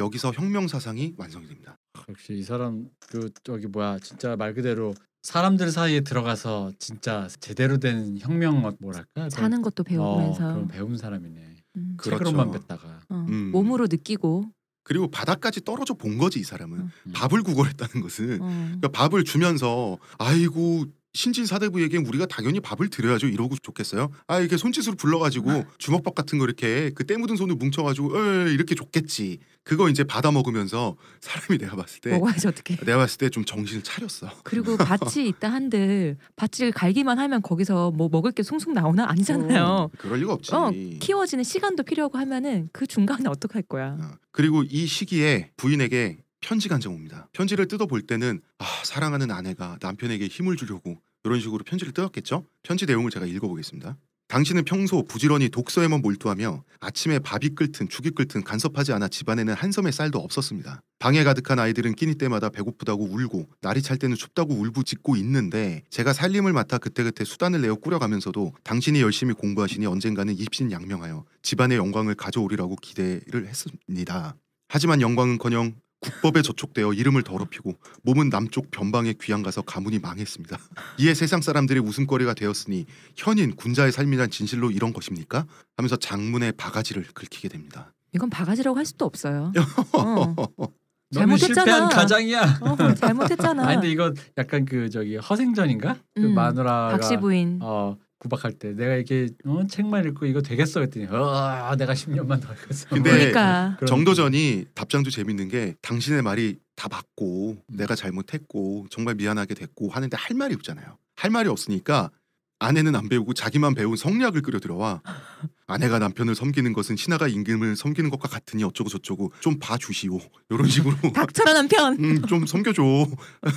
여기서 혁명 사상이 완성이 됩니다. 역시 이 사람 그 저기 뭐야 진짜 말 그대로 사람들 사이에 들어가서 진짜 제대로 된 혁명 어, 뭐랄까 사는 것도 어, 배우면서 어, 배운 사람이네. 음. 그렇죠. 책으로만 뱉다가 어, 음. 몸으로 느끼고 그리고 바닥까지 떨어져 본 거지 이 사람은 음, 음. 밥을 구걸했다는 것은 음. 그러니까 밥을 주면서 아이고 신진 사대부에게 우리가 당연히 밥을 드려야죠. 이러고 좋겠어요. 아 이렇게 손짓으로 불러가지고 네. 주먹밥 같은 거 이렇게 그때 묻은 손을 뭉쳐가지고 어, 이렇게 좋겠지. 그거 이제 받아 먹으면서 사람이 내가 봤을 때 먹어야지 어떻게 내가 봤을 때 좀 정신을 차렸어. 그리고 밭이 [LAUGHS] 있다 한들 밭을 갈기만 하면 거기서 뭐 먹을 게 숭숭 나오나 아니잖아요. 오, 어, 그럴 리가 없지. 어, 키워지는 시간도 필요하고 하면은 그 중간에 어떡할 거야. 어, 그리고 이 시기에 부인에게 편지간한장 옵니다. 편지를 뜯어볼 때는 아, 사랑하는 아내가 남편에게 힘을 주려고 이런 식으로 편지를 뜯었겠죠? 편지 내용을 제가 읽어보겠습니다. 당신은 평소 부지런히 독서에만 몰두하며 아침에 밥이 끓든 죽이 끓든 간섭하지 않아 집안에는 한 섬의 쌀도 없었습니다. 방에 가득한 아이들은 끼니 때마다 배고프다고 울고 날이 찰 때는 춥다고 울부짖고 있는데 제가 살림을 맡아 그때그때 수단을 내어 꾸려가면서도 당신이 열심히 공부하시니 언젠가는 입신양명하여 집안의 영광을 가져오리라고 기대를 했습니다. 하지만 영광은커녕 불법에 저촉되어 이름을 더럽히고 몸은 남쪽 변방에 귀양 가서 가문이 망했습니다. 이에 세상 사람들의 웃음거리가 되었으니 현인 군자의 삶이란 진실로 이런 것입니까? 하면서 장문의 바가지를 긁히게 됩니다. 이건 바가지라고 할 수도 없어요. [LAUGHS] 어. 잘못했잖아. 실패한 가장이야. 어, 잘못했잖아. 아니 근데 이거 약간 그 저기 허생전인가? 그 음, 마누라가 박씨 부인. 어 구박할 때 내가 이게 어, 책만 읽고 이거 되겠어 했더니 어, 아, 내가 10년만 더 읽었어. 근데 뭐 그러니까. 정도전이 답장도 재밌는 게 당신의 말이 다 맞고 음. 내가 잘못했고 정말 미안하게 됐고 하는데 할 말이 없잖아요. 할 말이 없으니까 아내는 안 배우고 자기만 배운 성리학을 끌어 들어와 [LAUGHS] 아내가 남편을 섬기는 것은 신하가 임금을 섬기는 것과 같으니 어쩌고 저쩌고 좀 봐주시오 이런 식으로 [LAUGHS] 닥쳐라 남편 음, 좀 섬겨줘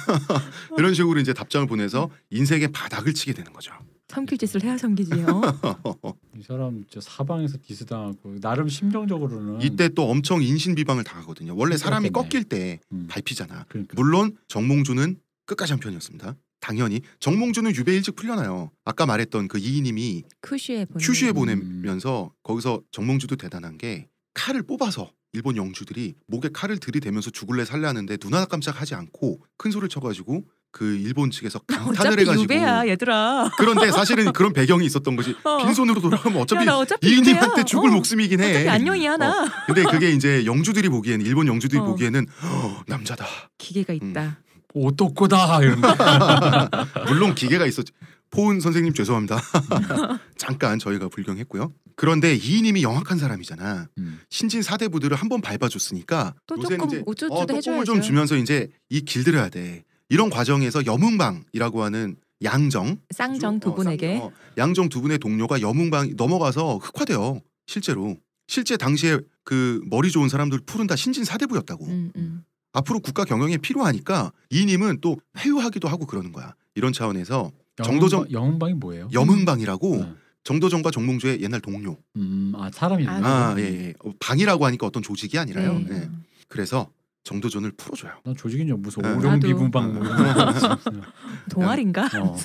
[LAUGHS] 이런 식으로 이제 답장을 보내서 인생의 바닥을 치게 되는 거죠. 삼킬 짓을 해야 삼기지요. [LAUGHS] 이 사람 저 사방에서 디스당하고 나름 심정적으로는 이때 또 엄청 인신 비방을 당하거든요. 원래 사람이 꺾일 때 음. 밟히잖아. 그러니까. 물론 정몽주는 끝까지 한 편이었습니다. 당연히 정몽주는 유배 일찍 풀려나요. 아까 말했던 그 이인님이 큐슈에, 그 큐슈에 보내면서 거기서 정몽주도 대단한 게 칼을 뽑아서 일본 영주들이 목에 칼을 들이대면서 죽을래 살래 하는데 눈 하나 깜짝하지 않고 큰 소리를 쳐가지고 그 일본 측에서 강탄을 해가지고 유배야 얘들아 그런데 사실은 그런 배경이 있었던 것이 어. 빈손으로 돌아가면 어차피, 야, 어차피 이인님한테 죽을 어. 목숨이긴 해 어차피 안녕이야 나 어. 근데 그게 이제 영주들이 보기에는 일본 영주들이 어. 보기에는 어, 남자다 기계가 있다 음. 오토코다 이런 [LAUGHS] 물론 기계가 있었지 포은 선생님 죄송합니다. [LAUGHS] 잠깐 저희가 불경했고요. 그런데 이인님이 영악한 사람이잖아. 음. 신진 사대부들을 한 번 밟아줬으니까 또 조금 이제 어, 해줘을좀 주면서 이제 이 길들여야 돼. 이런 과정에서 여문방이라고 하는 양정 쌍정 어, 두 분에게 어, 쌍정, 어, 양정 두 분의 동료가 여문방 넘어가서 흑화돼요. 실제로 실제 당시에 그 머리 좋은 사람들 푸른 다 신진 사대부였다고. 음, 음. 앞으로 국가 경영에 필요하니까 이님은 또 회유하기도 하고 그러는 거야. 이런 차원에서 정도정 영은방이 뭐예요? 영은방이라고 음. 네. 정도정과 정몽주의 옛날 동료. 음, 아 사람이네요. 아, 아 예, 예, 방이라고 하니까 어떤 조직이 아니라요. 네. 네. 그래서 정도전을 풀어줘요. 난 조직인 줄 무슨 네. 오룡 비분방 뭐 [LAUGHS] 동아리인가? 어.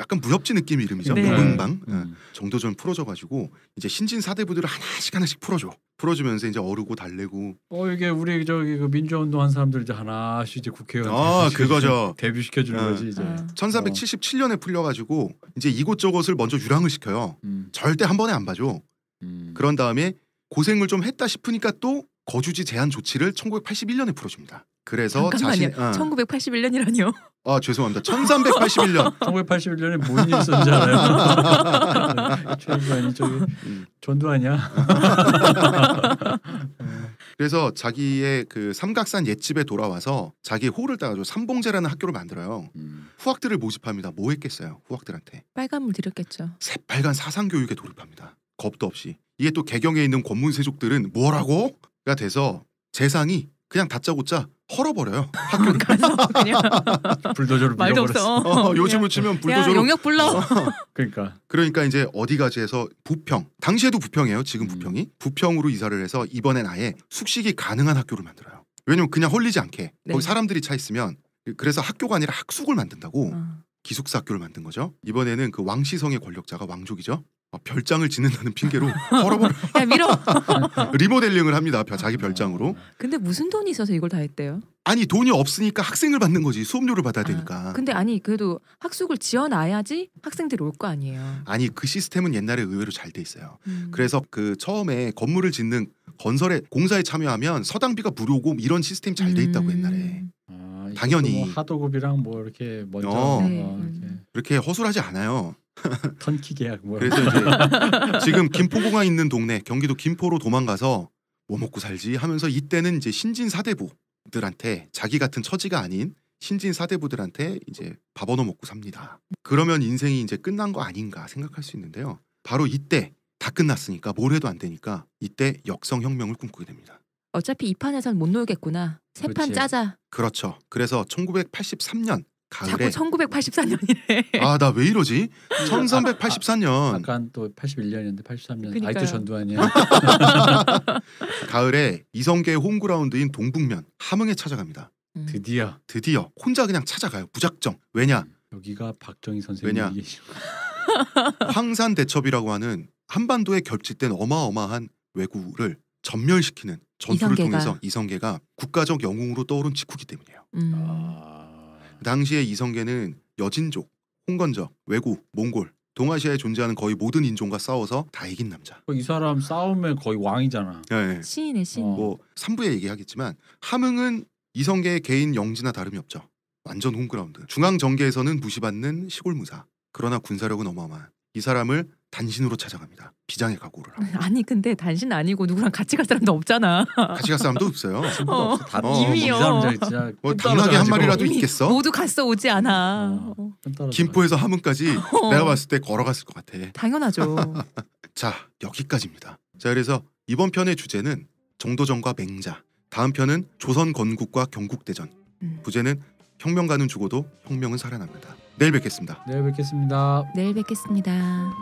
약간 무협지 느낌 이름이죠. 무분방 네. 네. 음. 정도전 풀어줘가지고 이제 신진 사대부들을 하나씩 하나씩 풀어줘. 풀어주면서 이제 어르고 달래고. 어 이게 우리 저기 그 민주운동 한 사람들 이제 하나씩 이제 국회의원. 아 그거죠. 데뷔시켜 주는 네. 거지 이제. 아. 음. 1477년에 풀려가지고 이제 이곳저곳을 먼저 유랑을 시켜요. 음. 절대 한 번에 안 봐줘. 음. 그런 다음에 고생을 좀 했다 싶으니까 또 거주지 제한 조치를 1981년에 풀어줍니다. 그래서 잠깐만요. 자신 어. 1981년이라니요. 아 죄송합니다. 1381년. 1981년에 [LAUGHS] 뭔 일이 있었는아요 최인관이 저기 전두환이야. [LAUGHS] 그래서 자기의 그 삼각산 옛집에 돌아와서 자기 호를 따가지고 삼봉제라는 학교를 만들어요. 음. 후학들을 모집합니다. 뭐 했겠어요? 후학들한테. 빨간물 들였겠죠. 새빨간 사상교육에 돌입합니다. 겁도 없이. 이게 또 개경에 있는 권문세족들은 뭐라고? 가 돼서 재상이 그냥 다짜고짜 헐어버려요. 학교 가서 그냥 불도저로 말도 없어. 어, 어 요즘은 치면 불도저로 용역 불러. 어. 그러니까. 그러니까 이제 어디까지 해서 부평. 당시에도 부평이에요. 지금 음. 부평이 음. 부평으로 이사를 해서 이번엔 아예 숙식이 가능한 학교를 만들어요. 왜냐면 그냥 헐리지 않게 네. 거기 사람들이 차 있으면 그래서 학교가 아니라 학숙을 만든다고 어. 기숙사 학교를 만든 거죠. 이번에는 그 왕시성의 권력자가 왕족이죠. 별장을 짓는다는 핑계로 벌어버려 야 밀어 [LAUGHS] 리모델링을 합니다 자기 별장으로 근데 무슨 돈이 있어서 이걸 다 했대요 아니 돈이 없으니까 학생을 받는 거지 수업료를 받아야 아, 되니까 아, 근데 아니 그래도 학숙을 지어놔야지 학생들이 올 거 아니에요 아니 그 시스템은 옛날에 의외로 잘 돼 있어요 음. 그래서 그 처음에 건물을 짓는 건설에 공사에 참여하면 서당비가 무료고 뭐 이런 시스템 이잘 돼 있다고 옛날에 음. 아, 당연히 뭐 하도급이랑 뭐 이렇게 먼저 어, 네. 어, 이렇게. 이렇게 허술하지 않아요 [LAUGHS] 턴키 계약 뭐. 그래서 이제 [LAUGHS] 지금 김포공항 있는 동네 경기도 김포로 도망가서 뭐 먹고 살지 하면서 이때는 이제 신진 사대부들한테 자기 같은 처지가 아닌 신진 사대부들한테 이제 밥 얻어 먹고 삽니다. 그러면 인생이 이제 끝난 거 아닌가 생각할 수 있는데요. 바로 이때 다 끝났으니까 뭘 해도 안 되니까 이때 역성 혁명을 꿈꾸게 됩니다. 어차피 이 판에선 못 놀겠구나. 세 판 짜자. 그렇죠. 그래서 1983년 가을에 자꾸 1984년이래. 아나 왜 이러지? 1384년. 음. 아, 아, 약간 또 81년인데 83년 아직도 전두환이야. [LAUGHS] 가을에 이성계의 홈그라운드인 동북면 함흥에 찾아갑니다. 음. 드디어 드디어 혼자 그냥 찾아가요. 무작정. 왜냐? 여기가 박정희 선생님 왜냐? [LAUGHS] 황산 대첩이라고 하는 한반도에 결집된 어마어마한 왜구를 전멸시키는 전투를 이성계가. 통해서 이성계가 국가적 영웅으로 떠오른 직후기 때문이에요. 음. 아... 당시의 이성계는 여진족, 홍건적, 외구 몽골, 동아시아에 존재하는 거의 모든 인종과 싸워서 다 이긴 남자. 이 사람 싸움에 거의 왕이잖아. 네. 신이네 신. 뭐 3부에 얘기하겠지만 함흥은 이성계의 개인 영지나 다름이 없죠. 완전 홈그라운드. 중앙 정계에서는 무시받는 시골 무사. 그러나 군사력은 어마어마이 사람을 단신으로 찾아갑니다. 비장의 각오를 하고. 아니 근데 단신 아니고 누구랑 같이 갈 사람도 없잖아. 같이 갈 사람도 없어요. [LAUGHS] 어. 어, 다 어, 이미요. 어. 뭐 당나귀 한 마리라도 있겠어? 모두 갔어 오지 않아. 어, 김포에서 함흥까지 어. 내가 봤을 때 걸어갔을 것 같아. 당연하죠. [LAUGHS] 자 여기까지입니다. 자 그래서 이번 편의 주제는 정도전과 맹자. 다음 편은 조선 건국과 경국대전. 음. 부제는 혁명가는 죽어도 혁명은 살아납니다. 내일 뵙겠습니다. 내일 뵙겠습니다. 내일 뵙겠습니다.